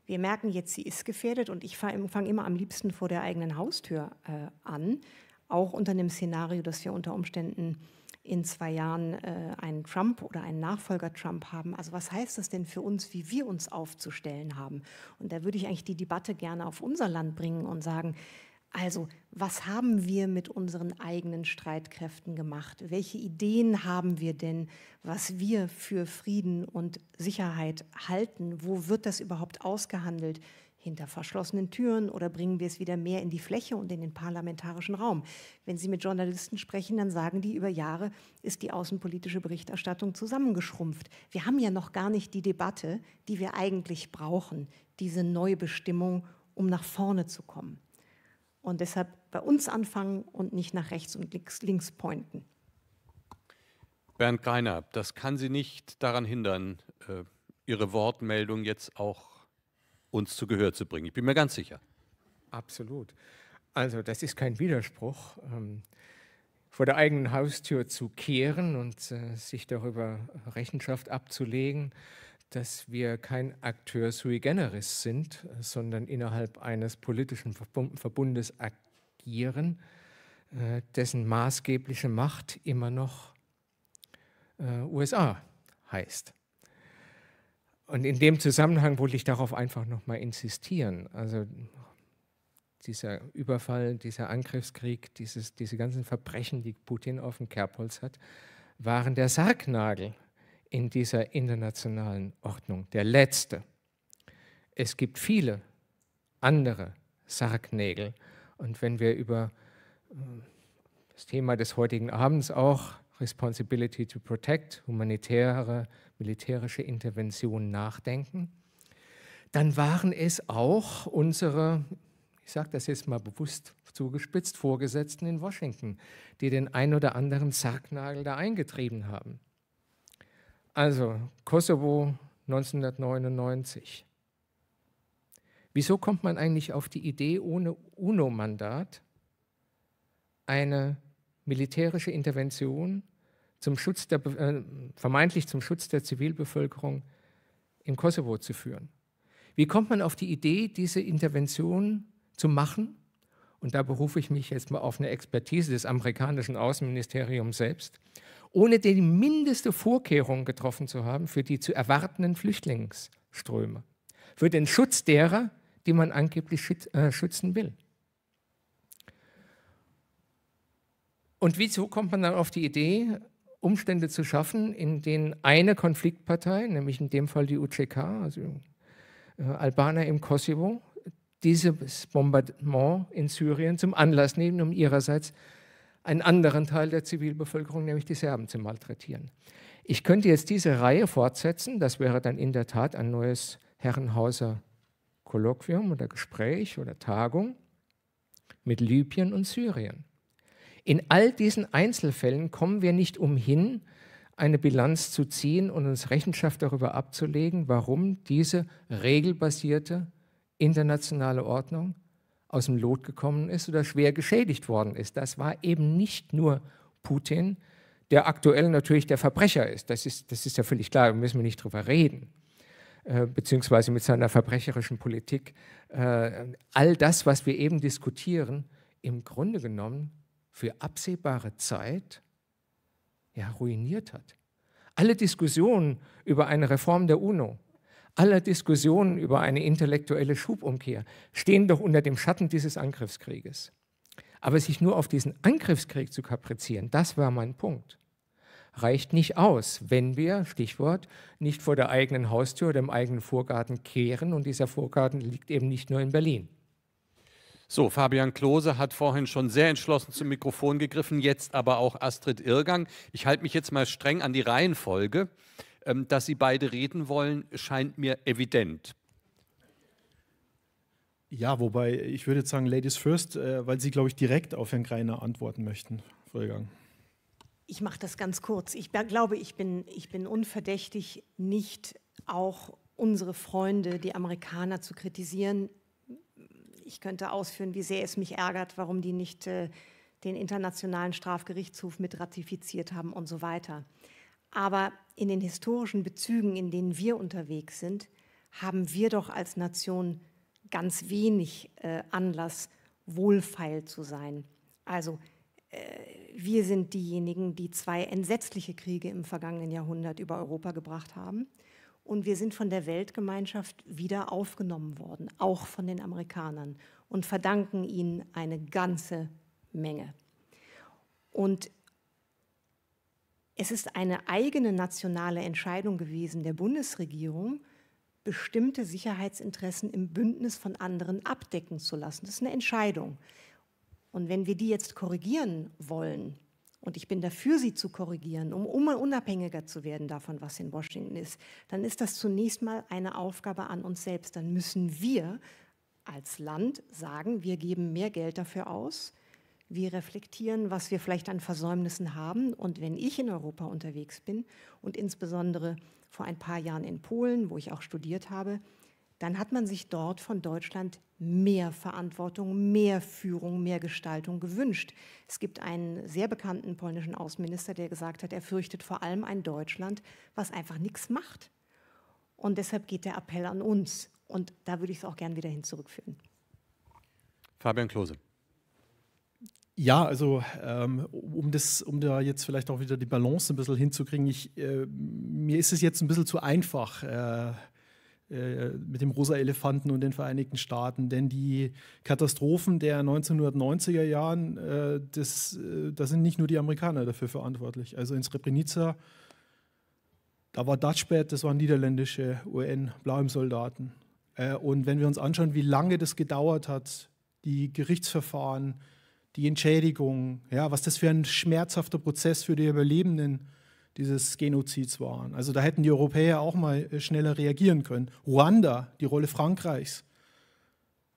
Wir merken jetzt, sie ist gefährdet und ich fange immer am liebsten vor der eigenen Haustür äh, an, auch unter einem Szenario, dass wir unter Umständen in zwei Jahren äh, einen Trump oder einen Nachfolger Trump haben. Also was heißt das denn für uns, wie wir uns aufzustellen haben? Und da würde ich eigentlich die Debatte gerne auf unser Land bringen und sagen, also, was haben wir mit unseren eigenen Streitkräften gemacht? Welche Ideen haben wir denn, was wir für Frieden und Sicherheit halten? Wo wird das überhaupt ausgehandelt? hinter verschlossenen Türen oder bringen wir es wieder mehr in die Fläche und in den parlamentarischen Raum? Wenn Sie mit Journalisten sprechen, dann sagen die, über Jahre ist die außenpolitische Berichterstattung zusammengeschrumpft. Wir haben ja noch gar nicht die Debatte, die wir eigentlich brauchen, diese Neubestimmung, um nach vorne zu kommen. Und deshalb bei uns anfangen und nicht nach rechts und links, links pointen. Bernd Greiner, das kann Sie nicht daran hindern, äh, Ihre Wortmeldung jetzt auch uns zu Gehör zu bringen. Ich bin mir ganz sicher. Absolut. Also das ist kein Widerspruch. Ähm, vor der eigenen Haustür zu kehren und äh, sich darüber Rechenschaft abzulegen, dass wir kein Akteur sui generis sind, sondern innerhalb eines politischen Verbundes agieren, äh, dessen maßgebliche Macht immer noch äh, USA heißt. Und in dem Zusammenhang wollte ich darauf einfach nochmal insistieren. Also dieser Überfall, dieser Angriffskrieg, dieses, diese ganzen Verbrechen, die Putin auf dem Kerbholz hat, waren der Sargnagel in dieser internationalen Ordnung, der letzte. Es gibt viele andere Sargnägel. Und wenn wir über äh, das Thema des heutigen Abends auch Responsibility to Protect, humanitäre militärische Intervention nachdenken, dann waren es auch unsere, ich sage das jetzt mal bewusst zugespitzt, Vorgesetzten in Washington, die den ein oder anderen Sargnagel da eingetrieben haben. Also Kosovo 1999. Wieso kommt man eigentlich auf die Idee, ohne UNO-Mandat eine militärische Intervention zum Schutz der, äh, vermeintlich zum Schutz der Zivilbevölkerung im Kosovo zu führen. Wie kommt man auf die Idee, diese Intervention zu machen? Und da berufe ich mich jetzt mal auf eine Expertise des amerikanischen Außenministeriums selbst, ohne die mindeste Vorkehrung getroffen zu haben für die zu erwartenden Flüchtlingsströme, für den Schutz derer, die man angeblich äh, schützen will. Und wieso kommt man dann auf die Idee, Umstände zu schaffen, in denen eine Konfliktpartei, nämlich in dem Fall die UCK, also äh, Albaner im Kosovo, dieses Bombardement in Syrien zum Anlass nehmen, um ihrerseits einen anderen Teil der Zivilbevölkerung, nämlich die Serben, zu malträtieren. Ich könnte jetzt diese Reihe fortsetzen, das wäre dann in der Tat ein neues Herrenhauser Kolloquium oder Gespräch oder Tagung mit Libyen und Syrien. In all diesen Einzelfällen kommen wir nicht umhin, eine Bilanz zu ziehen und uns Rechenschaft darüber abzulegen, warum diese regelbasierte internationale Ordnung aus dem Lot gekommen ist oder schwer geschädigt worden ist. Das war eben nicht nur Putin, der aktuell natürlich der Verbrecher ist. Das ist, das ist ja völlig klar, da müssen wir nicht drüber reden. Äh, beziehungsweise mit seiner verbrecherischen Politik. Äh, all das, was wir eben diskutieren, im Grunde genommen für absehbare Zeit ja, ruiniert hat. Alle Diskussionen über eine Reform der UNO, alle Diskussionen über eine intellektuelle Schubumkehr stehen doch unter dem Schatten dieses Angriffskrieges. Aber sich nur auf diesen Angriffskrieg zu kaprizieren, das war mein Punkt, reicht nicht aus, wenn wir, Stichwort, nicht vor der eigenen Haustür oder im eigenen Vorgarten kehren. Und dieser Vorgarten liegt eben nicht nur in Berlin. So, Fabian Klose hat vorhin schon sehr entschlossen zum Mikrofon gegriffen, jetzt aber auch Astrid Irrgang. Ich halte mich jetzt mal streng an die Reihenfolge. Ähm, dass Sie beide reden wollen, scheint mir evident. Ja, wobei ich würde jetzt sagen, Ladies First, äh, weil Sie, glaube ich, direkt auf Herrn Greiner antworten möchten, Frau Irrgang. Ich mache das ganz kurz. Ich glaube, ich bin, ich bin unverdächtig, nicht auch unsere Freunde, die Amerikaner, zu kritisieren, ich könnte ausführen, wie sehr es mich ärgert, warum die nicht äh, den Internationalen Strafgerichtshof mit ratifiziert haben und so weiter. Aber in den historischen Bezügen, in denen wir unterwegs sind, haben wir doch als Nation ganz wenig äh, Anlass, wohlfeil zu sein. Also äh, wir sind diejenigen, die zwei entsetzliche Kriege im vergangenen Jahrhundert über Europa gebracht haben. Und wir sind von der Weltgemeinschaft wieder aufgenommen worden, auch von den Amerikanern, und verdanken ihnen eine ganze Menge. Und es ist eine eigene nationale Entscheidung gewesen der Bundesregierung, bestimmte Sicherheitsinteressen im Bündnis von anderen abdecken zu lassen. Das ist eine Entscheidung. Und wenn wir die jetzt korrigieren wollen, und ich bin dafür, sie zu korrigieren, um unabhängiger zu werden davon, was in Washington ist, dann ist das zunächst mal eine Aufgabe an uns selbst. Dann müssen wir als Land sagen, wir geben mehr Geld dafür aus, wir reflektieren, was wir vielleicht an Versäumnissen haben. Und wenn ich in Europa unterwegs bin und insbesondere vor ein paar Jahren in Polen, wo ich auch studiert habe, dann hat man sich dort von Deutschland mehr Verantwortung, mehr Führung, mehr Gestaltung gewünscht. Es gibt einen sehr bekannten polnischen Außenminister, der gesagt hat, er fürchtet vor allem ein Deutschland, was einfach nichts macht. Und deshalb geht der Appell an uns. Und da würde ich es auch gern wieder hin zurückführen. Fabian Klose. Ja, also ähm, um, das, um da jetzt vielleicht auch wieder die Balance ein bisschen hinzukriegen, ich, äh, mir ist es jetzt ein bisschen zu einfach. Äh, äh, mit dem rosa Elefanten und den Vereinigten Staaten. Denn die Katastrophen der 1990er Jahre, äh, das, äh, da sind nicht nur die Amerikaner dafür verantwortlich. Also in Srebrenica, da war Dutchbat, das waren niederländische UN-Blauem-Soldaten. Äh, und wenn wir uns anschauen, wie lange das gedauert hat, die Gerichtsverfahren, die Entschädigung, ja, was das für ein schmerzhafter Prozess für die Überlebenden war, dieses Genozids waren. Also da hätten die Europäer auch mal äh, schneller reagieren können. Ruanda, die Rolle Frankreichs.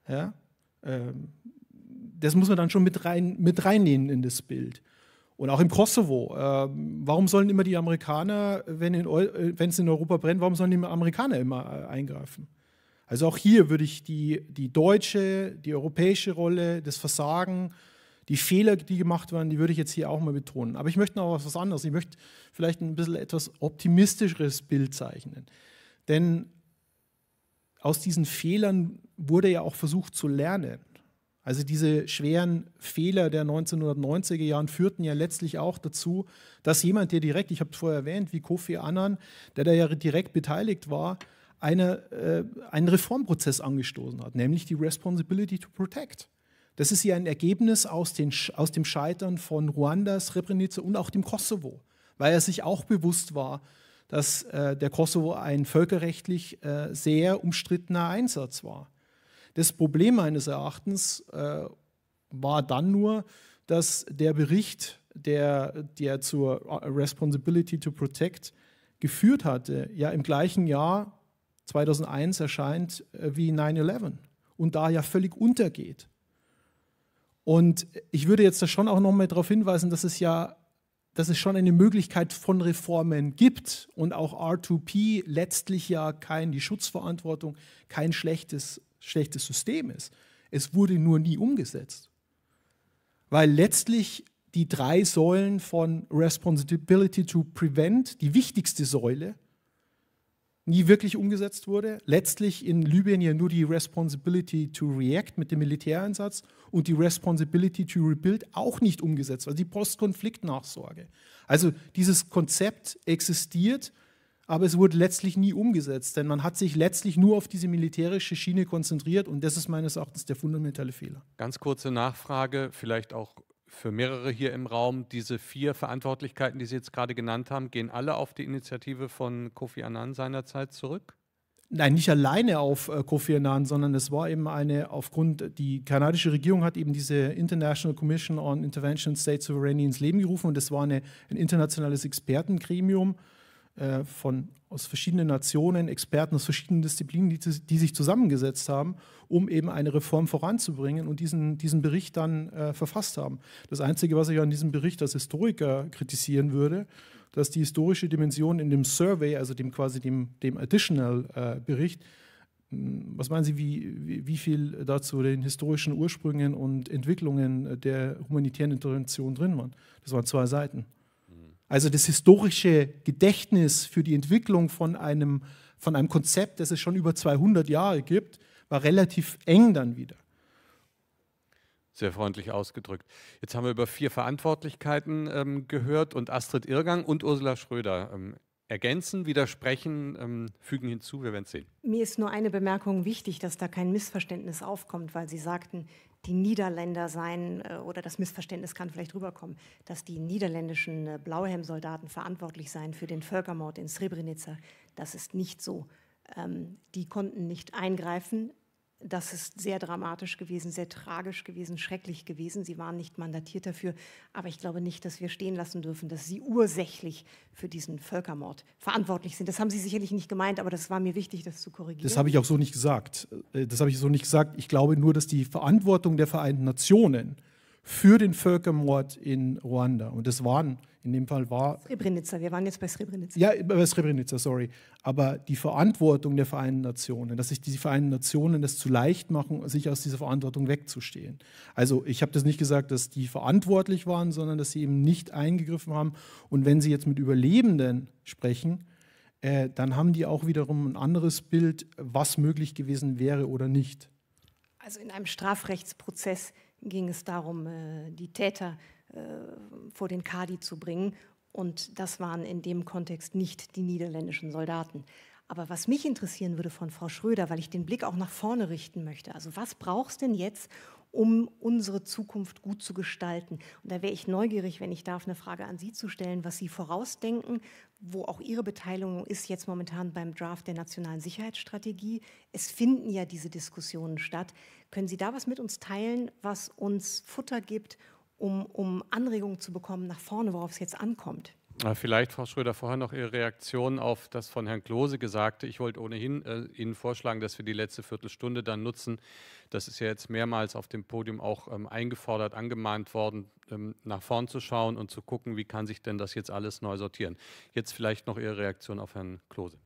Ja? Ähm, das muss man dann schon mit, rein, mit reinnehmen in das Bild. Und auch im Kosovo. Ähm, warum sollen immer die Amerikaner, wenn äh, es in, in Europa brennt, warum sollen die Amerikaner immer äh, eingreifen? Also auch hier würde ich die, die deutsche, die europäische Rolle, das Versagen die Fehler, die gemacht werden, die würde ich jetzt hier auch mal betonen. Aber ich möchte noch was anderes. Ich möchte vielleicht ein bisschen etwas optimistischeres Bild zeichnen. Denn aus diesen Fehlern wurde ja auch versucht zu lernen. Also diese schweren Fehler der 1990er Jahren führten ja letztlich auch dazu, dass jemand, der direkt, ich habe es vorher erwähnt, wie Kofi Annan, der da ja direkt beteiligt war, eine, äh, einen Reformprozess angestoßen hat, nämlich die Responsibility to Protect. Das ist ja ein Ergebnis aus, den, aus dem Scheitern von Ruanda, Srebrenica und auch dem Kosovo, weil er sich auch bewusst war, dass äh, der Kosovo ein völkerrechtlich äh, sehr umstrittener Einsatz war. Das Problem meines Erachtens äh, war dann nur, dass der Bericht, der, der zur Responsibility to Protect geführt hatte, ja im gleichen Jahr 2001 erscheint äh, wie 9-11 und da ja völlig untergeht. Und ich würde jetzt da schon auch nochmal darauf hinweisen, dass es ja dass es schon eine Möglichkeit von Reformen gibt und auch R2P letztlich ja kein, die Schutzverantwortung kein schlechtes, schlechtes System ist. Es wurde nur nie umgesetzt. Weil letztlich die drei Säulen von Responsibility to Prevent, die wichtigste Säule, nie wirklich umgesetzt wurde. Letztlich in Libyen ja nur die Responsibility to React mit dem Militäreinsatz und die Responsibility to Rebuild auch nicht umgesetzt, also die Postkonfliktnachsorge. Also dieses Konzept existiert, aber es wurde letztlich nie umgesetzt, denn man hat sich letztlich nur auf diese militärische Schiene konzentriert und das ist meines Erachtens der fundamentale Fehler. Ganz kurze Nachfrage, vielleicht auch für mehrere hier im Raum, diese vier Verantwortlichkeiten, die Sie jetzt gerade genannt haben, gehen alle auf die Initiative von Kofi Annan seinerzeit zurück? Nein, nicht alleine auf äh, Kofi Annan, sondern es war eben eine, aufgrund, die kanadische Regierung hat eben diese International Commission on Intervention and State Sovereignty ins Leben gerufen und das war eine, ein internationales Expertengremium, äh, von, aus verschiedenen Nationen, Experten aus verschiedenen Disziplinen, die, die, sich zusammengesetzt haben, um eben eine Reform voranzubringen und diesen, diesen Bericht dann äh, verfasst haben. Das Einzige, was ich an diesem Bericht als Historiker kritisieren würde, dass die historische Dimension in dem Survey, also dem quasi dem, dem Additional-Bericht, äh, hm, was meinen Sie, wie, wie viel dazu den historischen Ursprüngen und Entwicklungen der humanitären Intervention drin waren? Das waren zwei Seiten. Also das historische Gedächtnis für die Entwicklung von einem, von einem Konzept, das es schon über 200 Jahre gibt, war relativ eng dann wieder. Sehr freundlich ausgedrückt. Jetzt haben wir über vier Verantwortlichkeiten ähm, gehört und Astrid Irgang und Ursula Schröder ähm, ergänzen, widersprechen, ähm, fügen hinzu, wir werden es sehen. Mir ist nur eine Bemerkung wichtig, dass da kein Missverständnis aufkommt, weil Sie sagten, die Niederländer sein äh, oder das Missverständnis kann vielleicht rüberkommen, dass die niederländischen äh, Blauhelmsoldaten verantwortlich seien für den Völkermord in Srebrenica. Das ist nicht so. Ähm, die konnten nicht eingreifen das ist sehr dramatisch gewesen, sehr tragisch gewesen, schrecklich gewesen. Sie waren nicht mandatiert dafür, aber ich glaube nicht, dass wir stehen lassen dürfen, dass Sie ursächlich für diesen Völkermord verantwortlich sind. Das haben Sie sicherlich nicht gemeint, aber das war mir wichtig, das zu korrigieren. Das habe ich auch so nicht gesagt. Äh, das habe ich so nicht gesagt. Ich glaube nur, dass die Verantwortung der Vereinten Nationen für den Völkermord in Ruanda, und das waren in dem Fall war. Srebrenica, wir waren jetzt bei Srebrenica. Ja, bei Srebrenica, sorry. Aber die Verantwortung der Vereinten Nationen, dass sich die Vereinten Nationen das zu leicht machen, sich aus dieser Verantwortung wegzustehen. Also ich habe das nicht gesagt, dass die verantwortlich waren, sondern dass sie eben nicht eingegriffen haben. Und wenn sie jetzt mit Überlebenden sprechen, äh, dann haben die auch wiederum ein anderes Bild, was möglich gewesen wäre oder nicht. Also in einem Strafrechtsprozess ging es darum, äh, die Täter zu äh, vor den Kadi zu bringen. Und das waren in dem Kontext nicht die niederländischen Soldaten. Aber was mich interessieren würde von Frau Schröder, weil ich den Blick auch nach vorne richten möchte, also was braucht es denn jetzt, um unsere Zukunft gut zu gestalten? Und da wäre ich neugierig, wenn ich darf, eine Frage an Sie zu stellen, was Sie vorausdenken, wo auch Ihre Beteiligung ist jetzt momentan beim Draft der nationalen Sicherheitsstrategie. Es finden ja diese Diskussionen statt. Können Sie da was mit uns teilen, was uns Futter gibt, um, um Anregungen zu bekommen nach vorne, worauf es jetzt ankommt. Äh, vielleicht, Frau Schröder, vorher noch Ihre Reaktion auf das von Herrn Klose Gesagte. Ich wollte ohnehin äh, Ihnen vorschlagen, dass wir die letzte Viertelstunde dann nutzen. Das ist ja jetzt mehrmals auf dem Podium auch ähm, eingefordert, angemahnt worden, ähm, nach vorn zu schauen und zu gucken, wie kann sich denn das jetzt alles neu sortieren. Jetzt vielleicht noch Ihre Reaktion auf Herrn Klose.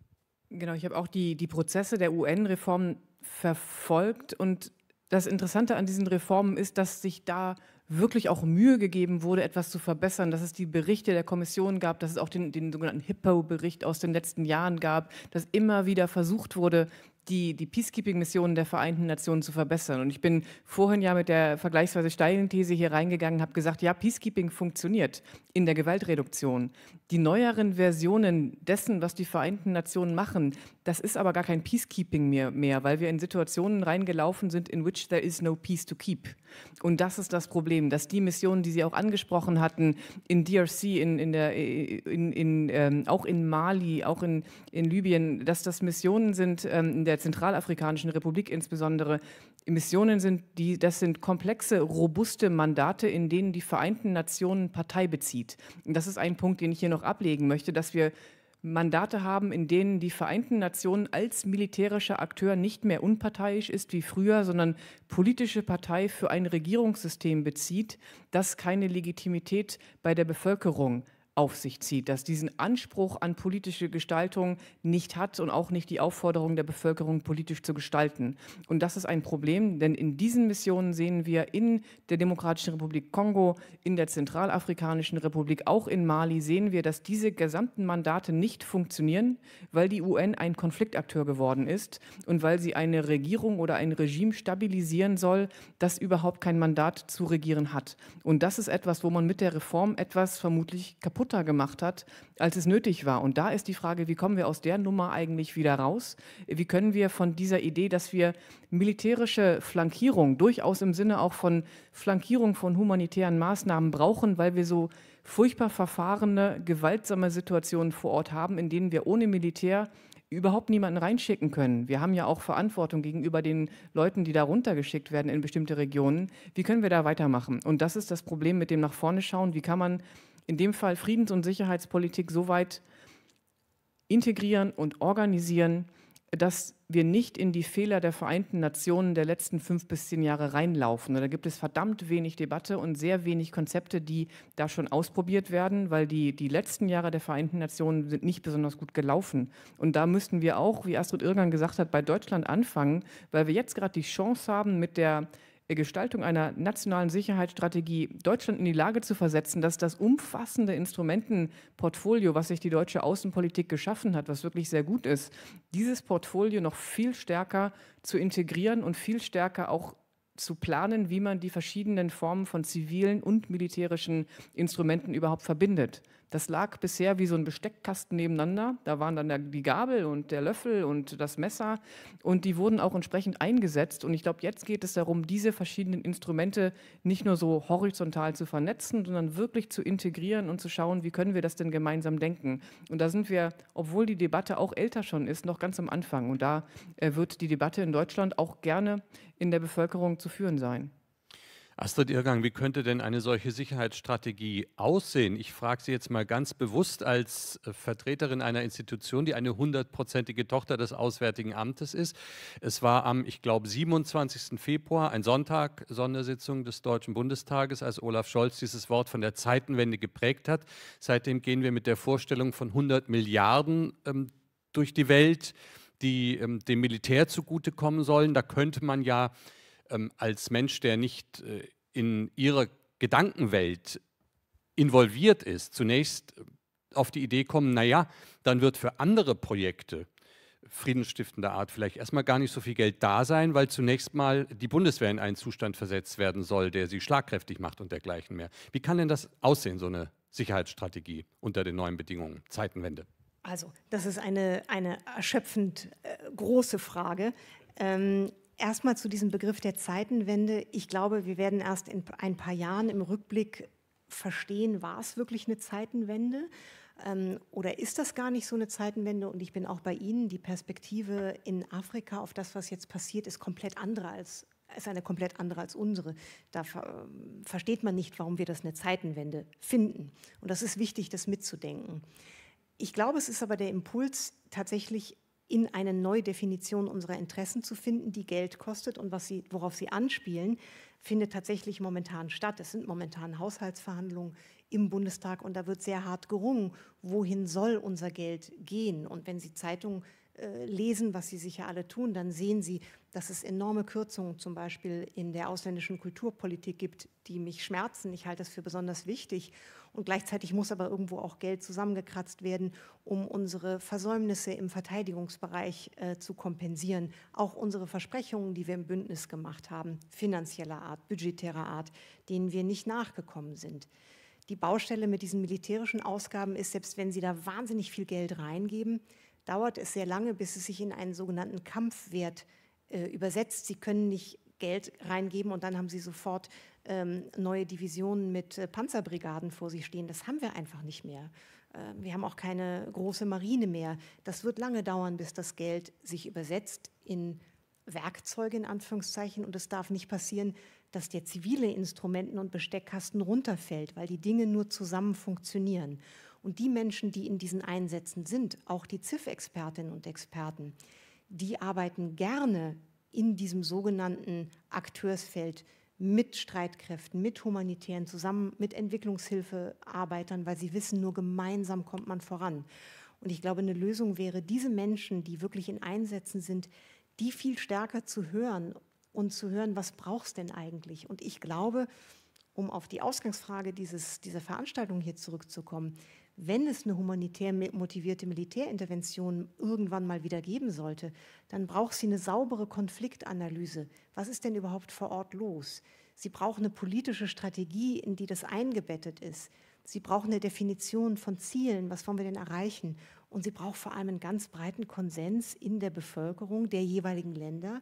Genau, ich habe auch die, die Prozesse der un reformen verfolgt und das Interessante an diesen Reformen ist, dass sich da wirklich auch Mühe gegeben wurde, etwas zu verbessern, dass es die Berichte der Kommission gab, dass es auch den, den sogenannten Hippo-Bericht aus den letzten Jahren gab, dass immer wieder versucht wurde, die, die Peacekeeping-Missionen der Vereinten Nationen zu verbessern. Und ich bin vorhin ja mit der vergleichsweise steilen These hier reingegangen, habe gesagt, ja, Peacekeeping funktioniert in der Gewaltreduktion. Die neueren Versionen dessen, was die Vereinten Nationen machen, das ist aber gar kein Peacekeeping mehr, mehr weil wir in Situationen reingelaufen sind, in which there is no peace to keep. Und das ist das Problem, dass die Missionen, die Sie auch angesprochen hatten, in DRC, in, in der, in, in, ähm, auch in Mali, auch in, in Libyen, dass das Missionen sind ähm, in der Zentralafrikanischen Republik insbesondere Missionen sind, die, das sind komplexe, robuste Mandate, in denen die Vereinten Nationen Partei bezieht. Und das ist ein Punkt, den ich hier noch ablegen möchte, dass wir Mandate haben, in denen die Vereinten Nationen als militärischer Akteur nicht mehr unparteiisch ist wie früher, sondern politische Partei für ein Regierungssystem bezieht, das keine Legitimität bei der Bevölkerung hat auf sich zieht, dass diesen Anspruch an politische Gestaltung nicht hat und auch nicht die Aufforderung der Bevölkerung, politisch zu gestalten. Und das ist ein Problem, denn in diesen Missionen sehen wir in der Demokratischen Republik Kongo, in der Zentralafrikanischen Republik, auch in Mali, sehen wir, dass diese gesamten Mandate nicht funktionieren, weil die UN ein Konfliktakteur geworden ist und weil sie eine Regierung oder ein Regime stabilisieren soll, das überhaupt kein Mandat zu regieren hat. Und das ist etwas, wo man mit der Reform etwas vermutlich kaputt kaputter gemacht hat, als es nötig war. Und da ist die Frage, wie kommen wir aus der Nummer eigentlich wieder raus? Wie können wir von dieser Idee, dass wir militärische Flankierung durchaus im Sinne auch von Flankierung von humanitären Maßnahmen brauchen, weil wir so furchtbar verfahrene, gewaltsame Situationen vor Ort haben, in denen wir ohne Militär überhaupt niemanden reinschicken können. Wir haben ja auch Verantwortung gegenüber den Leuten, die da runtergeschickt werden in bestimmte Regionen. Wie können wir da weitermachen? Und das ist das Problem mit dem nach vorne schauen. Wie kann man in dem Fall Friedens- und Sicherheitspolitik so weit integrieren und organisieren, dass wir nicht in die Fehler der Vereinten Nationen der letzten fünf bis zehn Jahre reinlaufen. Da gibt es verdammt wenig Debatte und sehr wenig Konzepte, die da schon ausprobiert werden, weil die, die letzten Jahre der Vereinten Nationen sind nicht besonders gut gelaufen. Und da müssten wir auch, wie Astrid Irgang gesagt hat, bei Deutschland anfangen, weil wir jetzt gerade die Chance haben, mit der Gestaltung einer nationalen Sicherheitsstrategie Deutschland in die Lage zu versetzen, dass das umfassende Instrumentenportfolio, was sich die deutsche Außenpolitik geschaffen hat, was wirklich sehr gut ist, dieses Portfolio noch viel stärker zu integrieren und viel stärker auch zu planen, wie man die verschiedenen Formen von zivilen und militärischen Instrumenten überhaupt verbindet. Das lag bisher wie so ein Besteckkasten nebeneinander. Da waren dann die Gabel und der Löffel und das Messer und die wurden auch entsprechend eingesetzt. Und ich glaube, jetzt geht es darum, diese verschiedenen Instrumente nicht nur so horizontal zu vernetzen, sondern wirklich zu integrieren und zu schauen, wie können wir das denn gemeinsam denken. Und da sind wir, obwohl die Debatte auch älter schon ist, noch ganz am Anfang. Und da äh, wird die Debatte in Deutschland auch gerne in der Bevölkerung zu führen sein. Astrid Irgang, wie könnte denn eine solche Sicherheitsstrategie aussehen? Ich frage Sie jetzt mal ganz bewusst als äh, Vertreterin einer Institution, die eine hundertprozentige Tochter des Auswärtigen Amtes ist. Es war am, ich glaube, 27. Februar, ein Sonntag, Sondersitzung des Deutschen Bundestages, als Olaf Scholz dieses Wort von der Zeitenwende geprägt hat. Seitdem gehen wir mit der Vorstellung von 100 Milliarden ähm, durch die Welt, die ähm, dem Militär zugutekommen sollen. Da könnte man ja ähm, als Mensch, der nicht äh, in ihrer Gedankenwelt involviert ist, zunächst äh, auf die Idee kommen, naja, dann wird für andere Projekte friedensstiftender Art vielleicht erstmal gar nicht so viel Geld da sein, weil zunächst mal die Bundeswehr in einen Zustand versetzt werden soll, der sie schlagkräftig macht und dergleichen mehr. Wie kann denn das aussehen, so eine Sicherheitsstrategie unter den neuen Bedingungen, Zeitenwende? Also, das ist eine, eine erschöpfend äh, große Frage. Ähm, Erstmal zu diesem Begriff der Zeitenwende. Ich glaube, wir werden erst in ein paar Jahren im Rückblick verstehen, war es wirklich eine Zeitenwende ähm, oder ist das gar nicht so eine Zeitenwende? Und ich bin auch bei Ihnen, die Perspektive in Afrika auf das, was jetzt passiert, ist komplett andere als ist eine komplett andere als unsere. Da ver ähm, versteht man nicht, warum wir das eine Zeitenwende finden. Und das ist wichtig, das mitzudenken. Ich glaube, es ist aber der Impuls, tatsächlich in eine Neudefinition unserer Interessen zu finden, die Geld kostet und was sie, worauf sie anspielen, findet tatsächlich momentan statt. Es sind momentan Haushaltsverhandlungen im Bundestag und da wird sehr hart gerungen, wohin soll unser Geld gehen. Und wenn Sie Zeitungen äh, lesen, was Sie sicher alle tun, dann sehen Sie, dass es enorme Kürzungen zum Beispiel in der ausländischen Kulturpolitik gibt, die mich schmerzen. Ich halte das für besonders wichtig. Und gleichzeitig muss aber irgendwo auch Geld zusammengekratzt werden, um unsere Versäumnisse im Verteidigungsbereich äh, zu kompensieren. Auch unsere Versprechungen, die wir im Bündnis gemacht haben, finanzieller Art, budgetärer Art, denen wir nicht nachgekommen sind die Baustelle mit diesen militärischen Ausgaben ist, selbst wenn sie da wahnsinnig viel Geld reingeben, dauert es sehr lange, bis es sich in einen sogenannten Kampfwert äh, übersetzt. Sie können nicht Geld reingeben und dann haben sie sofort ähm, neue Divisionen mit äh, Panzerbrigaden vor sich stehen. Das haben wir einfach nicht mehr. Äh, wir haben auch keine große Marine mehr. Das wird lange dauern, bis das Geld sich übersetzt in Werkzeuge in Anführungszeichen. Und es darf nicht passieren, dass der zivile Instrumenten- und Besteckkasten runterfällt, weil die Dinge nur zusammen funktionieren. Und die Menschen, die in diesen Einsätzen sind, auch die ZIF-Expertinnen und Experten, die arbeiten gerne in diesem sogenannten Akteursfeld mit Streitkräften, mit humanitären zusammen, mit Entwicklungshilfearbeitern, weil sie wissen, nur gemeinsam kommt man voran. Und ich glaube, eine Lösung wäre, diese Menschen, die wirklich in Einsätzen sind, die viel stärker zu hören und zu hören, was brauchst denn eigentlich? Und ich glaube, um auf die Ausgangsfrage dieses, dieser Veranstaltung hier zurückzukommen, wenn es eine humanitär motivierte Militärintervention irgendwann mal wieder geben sollte, dann braucht sie eine saubere Konfliktanalyse. Was ist denn überhaupt vor Ort los? Sie braucht eine politische Strategie, in die das eingebettet ist. Sie braucht eine Definition von Zielen, was wollen wir denn erreichen? Und sie braucht vor allem einen ganz breiten Konsens in der Bevölkerung der jeweiligen Länder,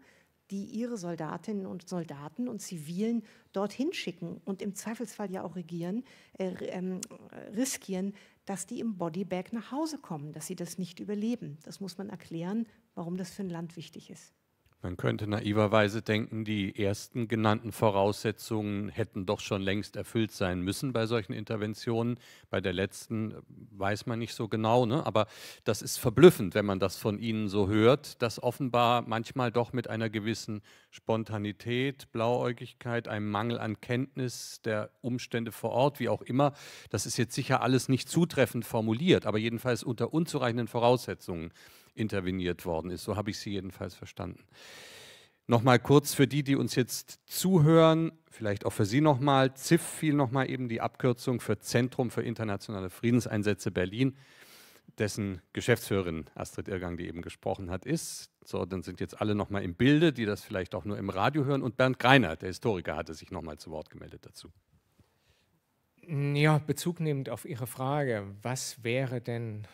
die ihre Soldatinnen und Soldaten und Zivilen dorthin schicken und im Zweifelsfall ja auch regieren, äh, äh, riskieren, dass die im Bodybag nach Hause kommen, dass sie das nicht überleben. Das muss man erklären, warum das für ein Land wichtig ist. Man könnte naiverweise denken, die ersten genannten Voraussetzungen hätten doch schon längst erfüllt sein müssen bei solchen Interventionen. Bei der letzten äh, weiß man nicht so genau, ne? aber das ist verblüffend, wenn man das von Ihnen so hört, dass offenbar manchmal doch mit einer gewissen Spontanität, Blauäugigkeit, einem Mangel an Kenntnis der Umstände vor Ort, wie auch immer, das ist jetzt sicher alles nicht zutreffend formuliert, aber jedenfalls unter unzureichenden Voraussetzungen interveniert worden ist. So habe ich Sie jedenfalls verstanden. Nochmal kurz für die, die uns jetzt zuhören, vielleicht auch für Sie nochmal. ZIF fiel nochmal eben die Abkürzung für Zentrum für internationale Friedenseinsätze Berlin, dessen Geschäftsführerin Astrid Irgang, die eben gesprochen hat, ist. So, dann sind jetzt alle nochmal im Bilde, die das vielleicht auch nur im Radio hören. Und Bernd Greiner, der Historiker, hatte sich nochmal zu Wort gemeldet dazu. Ja, bezugnehmend auf Ihre Frage, was wäre denn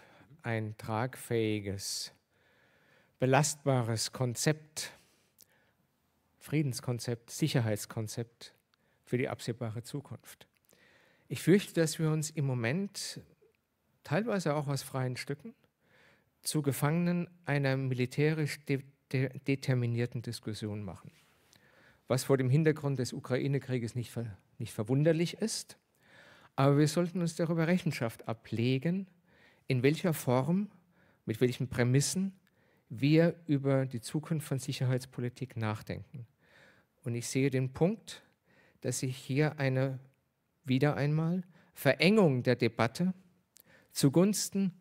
ein tragfähiges, belastbares Konzept, Friedenskonzept, Sicherheitskonzept für die absehbare Zukunft. Ich fürchte, dass wir uns im Moment teilweise auch aus freien Stücken zu Gefangenen einer militärisch de de determinierten Diskussion machen. Was vor dem Hintergrund des Ukraine-Krieges nicht, ver nicht verwunderlich ist, aber wir sollten uns darüber Rechenschaft ablegen, in welcher Form, mit welchen Prämissen wir über die Zukunft von Sicherheitspolitik nachdenken. Und ich sehe den Punkt, dass sich hier eine wieder einmal Verengung der Debatte zugunsten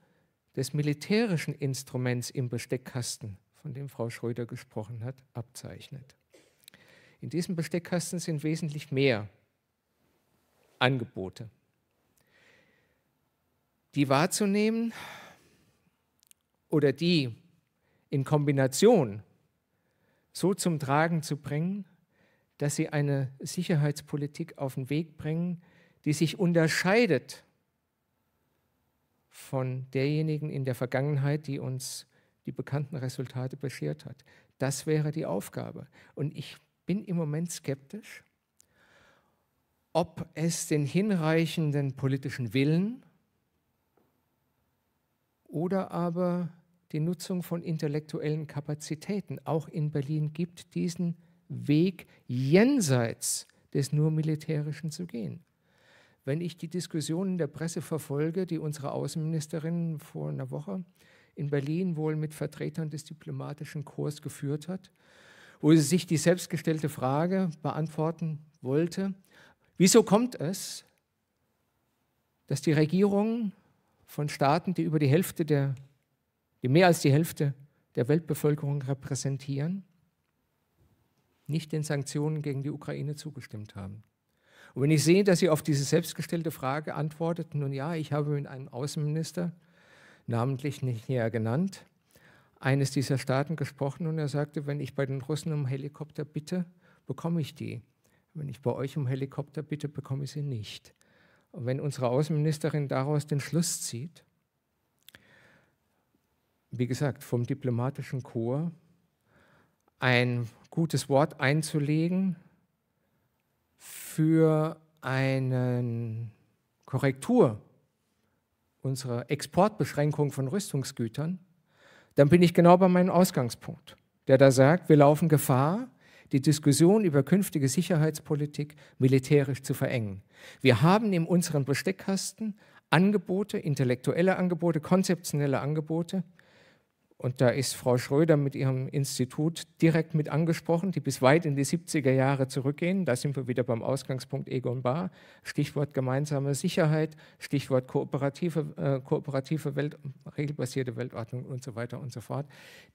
des militärischen Instruments im Besteckkasten, von dem Frau Schröder gesprochen hat, abzeichnet. In diesem Besteckkasten sind wesentlich mehr Angebote, die wahrzunehmen oder die in Kombination so zum Tragen zu bringen, dass sie eine Sicherheitspolitik auf den Weg bringen, die sich unterscheidet von derjenigen in der Vergangenheit, die uns die bekannten Resultate beschert hat. Das wäre die Aufgabe. Und ich bin im Moment skeptisch, ob es den hinreichenden politischen Willen oder aber die Nutzung von intellektuellen Kapazitäten auch in Berlin gibt, diesen Weg jenseits des nur militärischen zu gehen. Wenn ich die Diskussionen der Presse verfolge, die unsere Außenministerin vor einer Woche in Berlin wohl mit Vertretern des diplomatischen Korps geführt hat, wo sie sich die selbstgestellte Frage beantworten wollte, wieso kommt es, dass die Regierung von Staaten, die über die Hälfte der, die mehr als die Hälfte der Weltbevölkerung repräsentieren, nicht den Sanktionen gegen die Ukraine zugestimmt haben. Und wenn ich sehe, dass Sie auf diese selbstgestellte Frage antworteten, nun ja, ich habe mit einem Außenminister, namentlich nicht näher genannt, eines dieser Staaten gesprochen und er sagte, wenn ich bei den Russen um Helikopter bitte, bekomme ich die. Wenn ich bei euch um Helikopter bitte, bekomme ich sie nicht wenn unsere Außenministerin daraus den Schluss zieht, wie gesagt, vom diplomatischen Chor ein gutes Wort einzulegen für eine Korrektur unserer Exportbeschränkung von Rüstungsgütern, dann bin ich genau bei meinem Ausgangspunkt, der da sagt, wir laufen Gefahr, die Diskussion über künftige Sicherheitspolitik militärisch zu verengen. Wir haben in unserem Besteckkasten Angebote, intellektuelle Angebote, konzeptionelle Angebote. Und da ist Frau Schröder mit ihrem Institut direkt mit angesprochen, die bis weit in die 70er Jahre zurückgehen. Da sind wir wieder beim Ausgangspunkt Egon Bahr. Stichwort gemeinsame Sicherheit, Stichwort kooperative, äh, kooperative Welt, regelbasierte Weltordnung und so weiter und so fort.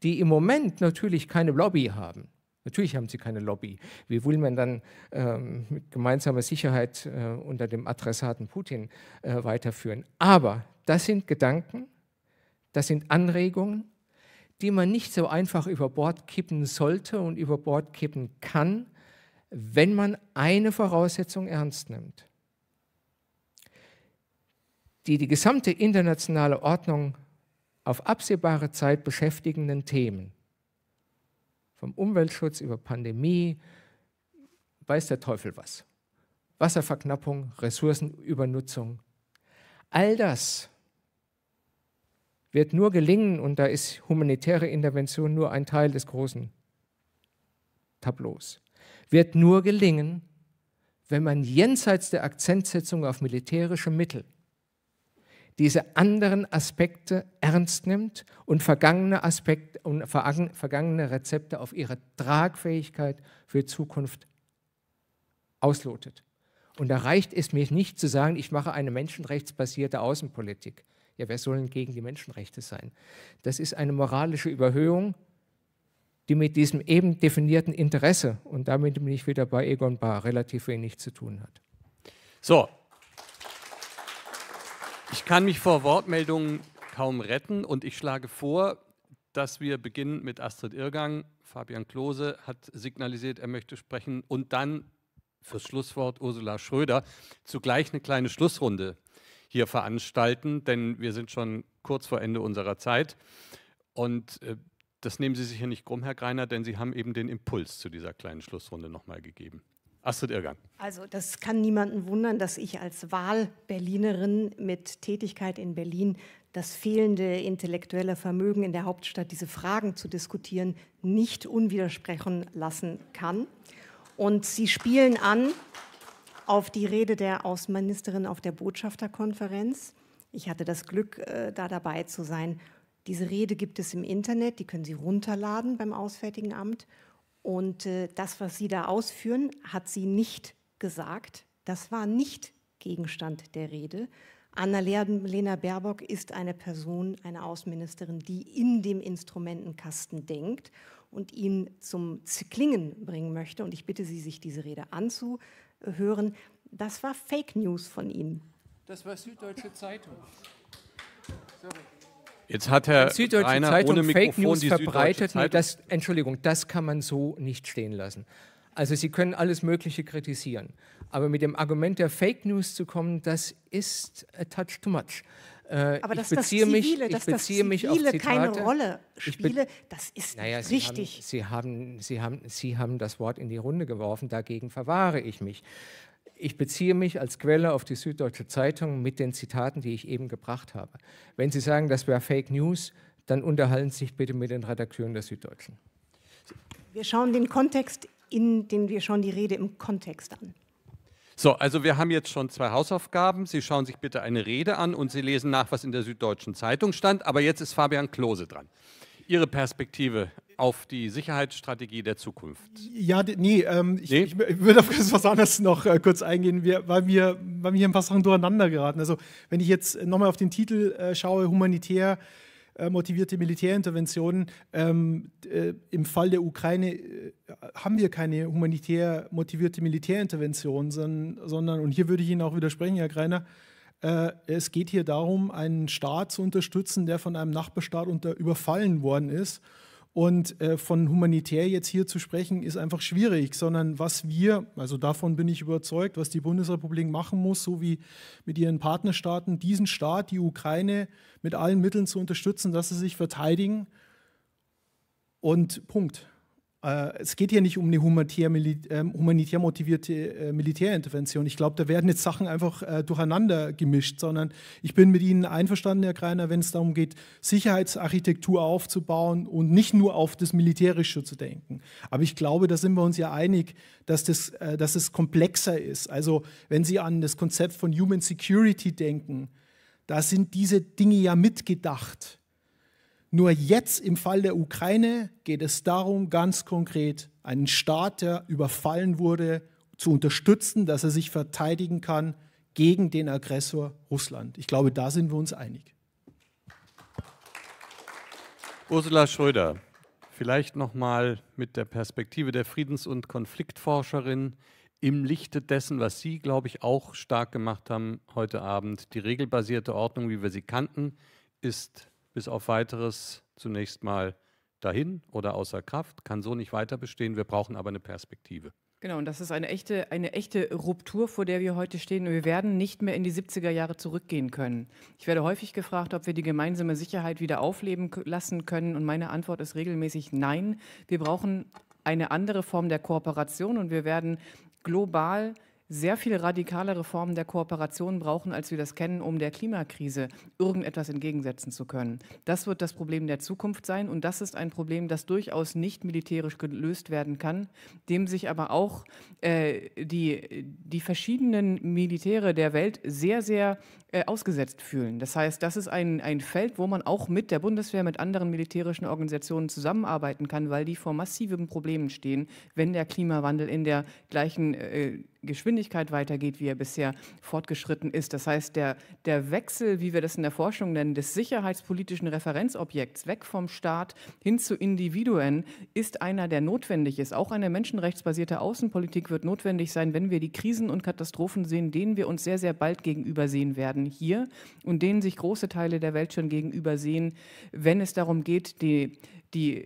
Die im Moment natürlich keine Lobby haben. Natürlich haben sie keine Lobby. Wie will man dann ähm, mit gemeinsamer Sicherheit äh, unter dem Adressaten Putin äh, weiterführen? Aber das sind Gedanken, das sind Anregungen, die man nicht so einfach über Bord kippen sollte und über Bord kippen kann, wenn man eine Voraussetzung ernst nimmt, die die gesamte internationale Ordnung auf absehbare Zeit beschäftigenden Themen vom Umweltschutz über Pandemie, weiß der Teufel was. Wasserverknappung, Ressourcenübernutzung. All das wird nur gelingen und da ist humanitäre Intervention nur ein Teil des großen Tableaus. Wird nur gelingen, wenn man jenseits der Akzentsetzung auf militärische Mittel diese anderen Aspekte ernst nimmt und vergangene, Aspekte, und vergangene Rezepte auf ihre Tragfähigkeit für Zukunft auslotet. Und da reicht es mir nicht zu sagen, ich mache eine menschenrechtsbasierte Außenpolitik. Ja, wer soll denn gegen die Menschenrechte sein? Das ist eine moralische Überhöhung, die mit diesem eben definierten Interesse, und damit bin ich wieder bei Egon Bahr, relativ wenig zu tun hat. So, ich kann mich vor Wortmeldungen kaum retten und ich schlage vor, dass wir beginnen mit Astrid Irgang. Fabian Klose hat signalisiert, er möchte sprechen und dann fürs Schlusswort Ursula Schröder zugleich eine kleine Schlussrunde hier veranstalten, denn wir sind schon kurz vor Ende unserer Zeit. Und äh, das nehmen Sie sicher nicht krumm, Herr Greiner, denn Sie haben eben den Impuls zu dieser kleinen Schlussrunde nochmal gegeben. Astrid Irrgang. Also das kann niemanden wundern, dass ich als Wahl-Berlinerin mit Tätigkeit in Berlin das fehlende intellektuelle Vermögen in der Hauptstadt, diese Fragen zu diskutieren, nicht unwidersprechen lassen kann. Und Sie spielen an auf die Rede der Außenministerin auf der Botschafterkonferenz. Ich hatte das Glück, äh, da dabei zu sein. Diese Rede gibt es im Internet, die können Sie runterladen beim Auswärtigen Amt. Und äh, das, was Sie da ausführen, hat sie nicht gesagt. Das war nicht Gegenstand der Rede. Annalena Baerbock ist eine Person, eine Außenministerin, die in dem Instrumentenkasten denkt und ihn zum Klingen bringen möchte. Und ich bitte Sie, sich diese Rede anzuhören. Das war Fake News von Ihnen. Das war Süddeutsche Zeitung. Sorry. Jetzt hat Herr Süddeutsche Rainer Zeitung ohne Fake News verbreitet. Nee, das, Entschuldigung, das kann man so nicht stehen lassen. Also Sie können alles Mögliche kritisieren, aber mit dem Argument der Fake News zu kommen, das ist a äh, touch too much. Äh, aber dass das Zivile, mich, dass das Zivile keine Rolle spiele, das ist naja, Sie richtig. Haben, Sie haben, Sie, haben, Sie haben das Wort in die Runde geworfen, dagegen verwahre ich mich. Ich beziehe mich als Quelle auf die Süddeutsche Zeitung mit den Zitaten, die ich eben gebracht habe. Wenn Sie sagen, das wäre Fake News, dann unterhalten Sie sich bitte mit den Redakteuren der Süddeutschen. Wir schauen den Kontext, in den wir schauen die Rede im Kontext an. So, also wir haben jetzt schon zwei Hausaufgaben. Sie schauen sich bitte eine Rede an und Sie lesen nach, was in der Süddeutschen Zeitung stand. Aber jetzt ist Fabian Klose dran. Ihre Perspektive auf die Sicherheitsstrategie der Zukunft? Ja, nee, ähm, ich, nee? ich, würde auf etwas anderes noch äh, kurz eingehen, wir, weil, wir, weil wir ein paar Sachen durcheinander geraten. Also, wenn ich jetzt nochmal auf den Titel äh, schaue, humanitär äh, motivierte Militärinterventionen, ähm, äh, im Fall der Ukraine äh, haben wir keine humanitär motivierte Militärintervention, sondern, sondern, und hier würde ich Ihnen auch widersprechen, Herr Greiner, äh, es geht hier darum, einen Staat zu unterstützen, der von einem Nachbarstaat unter überfallen worden ist. Und äh, von humanitär jetzt hier zu sprechen, ist einfach schwierig, sondern was wir, also davon bin ich überzeugt, was die Bundesrepublik machen muss, so wie mit ihren Partnerstaaten, diesen Staat, die Ukraine, mit allen Mitteln zu unterstützen, dass sie sich verteidigen. Und Punkt. Äh, es geht hier nicht um eine humanitär, ähm, humanitär motivierte äh, Militärintervention. Ich glaube, da werden jetzt Sachen einfach äh, durcheinander gemischt, sondern ich bin mit Ihnen einverstanden, Herr Kreiner, wenn es darum geht, Sicherheitsarchitektur aufzubauen und nicht nur auf das Militärische zu denken. Aber ich glaube, da sind wir uns ja einig, dass, das, äh, dass es komplexer ist. Also wenn Sie an das Konzept von Human Security denken, da sind diese Dinge ja mitgedacht. Nur jetzt im Fall der Ukraine geht es darum, ganz konkret einen Staat, der überfallen wurde, zu unterstützen, dass er sich verteidigen kann gegen den Aggressor Russland. Ich glaube, da sind wir uns einig. Ursula Schröder, vielleicht nochmal mit der Perspektive der Friedens- und Konfliktforscherin im Lichte dessen, was Sie, glaube ich, auch stark gemacht haben heute Abend. Die regelbasierte Ordnung, wie wir sie kannten, ist bis auf weiteres zunächst mal dahin oder außer Kraft, kann so nicht weiter bestehen. Wir brauchen aber eine Perspektive. Genau, und das ist eine echte, eine echte Ruptur, vor der wir heute stehen. Wir werden nicht mehr in die 70er Jahre zurückgehen können. Ich werde häufig gefragt, ob wir die gemeinsame Sicherheit wieder aufleben lassen können. Und meine Antwort ist regelmäßig nein. Wir brauchen eine andere Form der Kooperation und wir werden global sehr viel radikalere Formen der Kooperation brauchen, als wir das kennen, um der Klimakrise irgendetwas entgegensetzen zu können. Das wird das Problem der Zukunft sein und das ist ein Problem, das durchaus nicht militärisch gelöst werden kann, dem sich aber auch äh, die, die verschiedenen Militäre der Welt sehr, sehr äh, ausgesetzt fühlen. Das heißt, das ist ein, ein Feld, wo man auch mit der Bundeswehr, mit anderen militärischen Organisationen zusammenarbeiten kann, weil die vor massiven Problemen stehen, wenn der Klimawandel in der gleichen äh, Geschwindigkeit weitergeht, wie er bisher fortgeschritten ist. Das heißt, der, der Wechsel, wie wir das in der Forschung nennen, des sicherheitspolitischen Referenzobjekts weg vom Staat hin zu Individuen ist einer, der notwendig ist. Auch eine menschenrechtsbasierte Außenpolitik wird notwendig sein, wenn wir die Krisen und Katastrophen sehen, denen wir uns sehr, sehr bald gegenüber sehen werden werden hier und denen sich große Teile der Welt schon gegenüber sehen, wenn es darum geht, die, die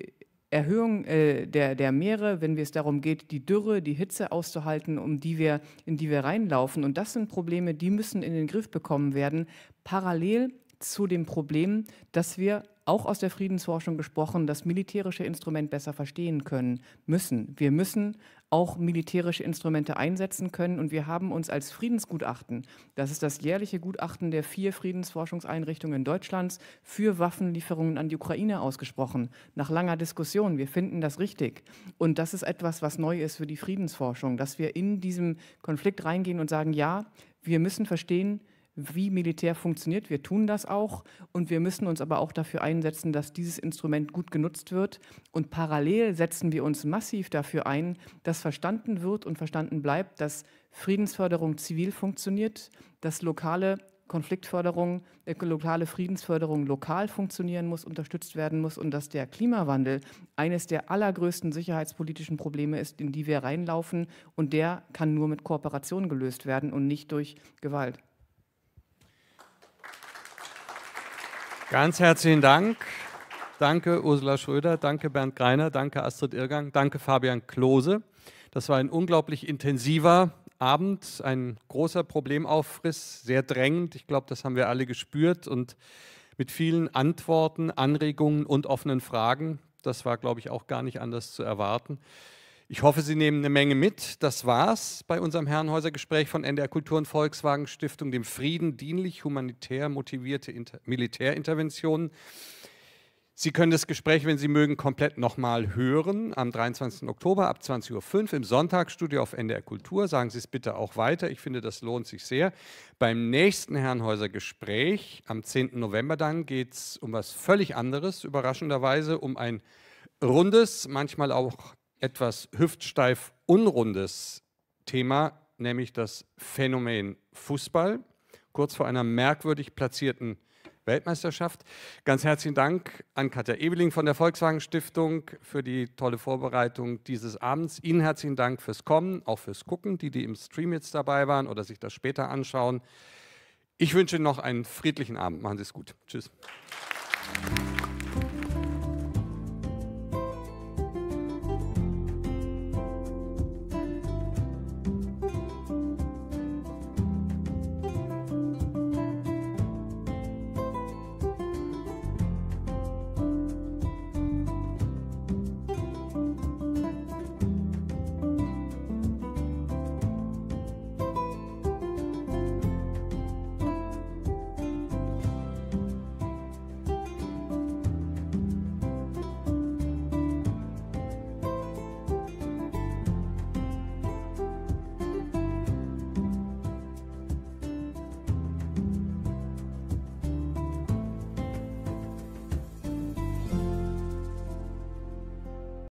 Erhöhung äh, der, der Meere, wenn es darum geht, die Dürre, die Hitze auszuhalten, um die wir, in die wir reinlaufen. Und das sind Probleme, die müssen in den Griff bekommen werden, parallel zu dem Problem, dass wir auch aus der Friedensforschung gesprochen, das militärische Instrument besser verstehen können müssen. Wir müssen auch militärische Instrumente einsetzen können und wir haben uns als Friedensgutachten, das ist das jährliche Gutachten der vier Friedensforschungseinrichtungen Deutschlands, für Waffenlieferungen an die Ukraine ausgesprochen. Nach langer Diskussion, wir finden das richtig. Und das ist etwas, was neu ist für die Friedensforschung, dass wir in diesem Konflikt reingehen und sagen, ja, wir müssen verstehen, wie Militär funktioniert. Wir tun das auch und wir müssen uns aber auch dafür einsetzen, dass dieses Instrument gut genutzt wird. Und parallel setzen wir uns massiv dafür ein, dass verstanden wird und verstanden bleibt, dass Friedensförderung zivil funktioniert, dass lokale Konfliktförderung, äh, lokale Friedensförderung lokal funktionieren muss, unterstützt werden muss und dass der Klimawandel eines der allergrößten sicherheitspolitischen Probleme ist, in die wir reinlaufen und der kann nur mit Kooperation gelöst werden und nicht durch Gewalt. Ganz herzlichen Dank. Danke Ursula Schröder, danke Bernd Greiner, danke Astrid Irgang, danke Fabian Klose. Das war ein unglaublich intensiver Abend, ein großer Problemauffriss, sehr drängend. Ich glaube, das haben wir alle gespürt und mit vielen Antworten, Anregungen und offenen Fragen. Das war, glaube ich, auch gar nicht anders zu erwarten. Ich hoffe, Sie nehmen eine Menge mit. Das war's bei unserem Herrenhäusergespräch von NDR Kultur und Volkswagen Stiftung, dem Frieden dienlich humanitär motivierte Inter Militärinterventionen. Sie können das Gespräch, wenn Sie mögen, komplett nochmal hören am 23. Oktober ab 20.05 Uhr im Sonntagsstudio auf NDR Kultur. Sagen Sie es bitte auch weiter. Ich finde, das lohnt sich sehr. Beim nächsten Herrenhäuser Gespräch am 10. November dann geht es um was völlig anderes, überraschenderweise um ein rundes, manchmal auch etwas hüftsteif unrundes Thema, nämlich das Phänomen Fußball, kurz vor einer merkwürdig platzierten Weltmeisterschaft. Ganz herzlichen Dank an Katja Ebeling von der Volkswagen Stiftung für die tolle Vorbereitung dieses Abends. Ihnen herzlichen Dank fürs Kommen, auch fürs Gucken, die, die im Stream jetzt dabei waren oder sich das später anschauen. Ich wünsche Ihnen noch einen friedlichen Abend. Machen Sie es gut. Tschüss. Applaus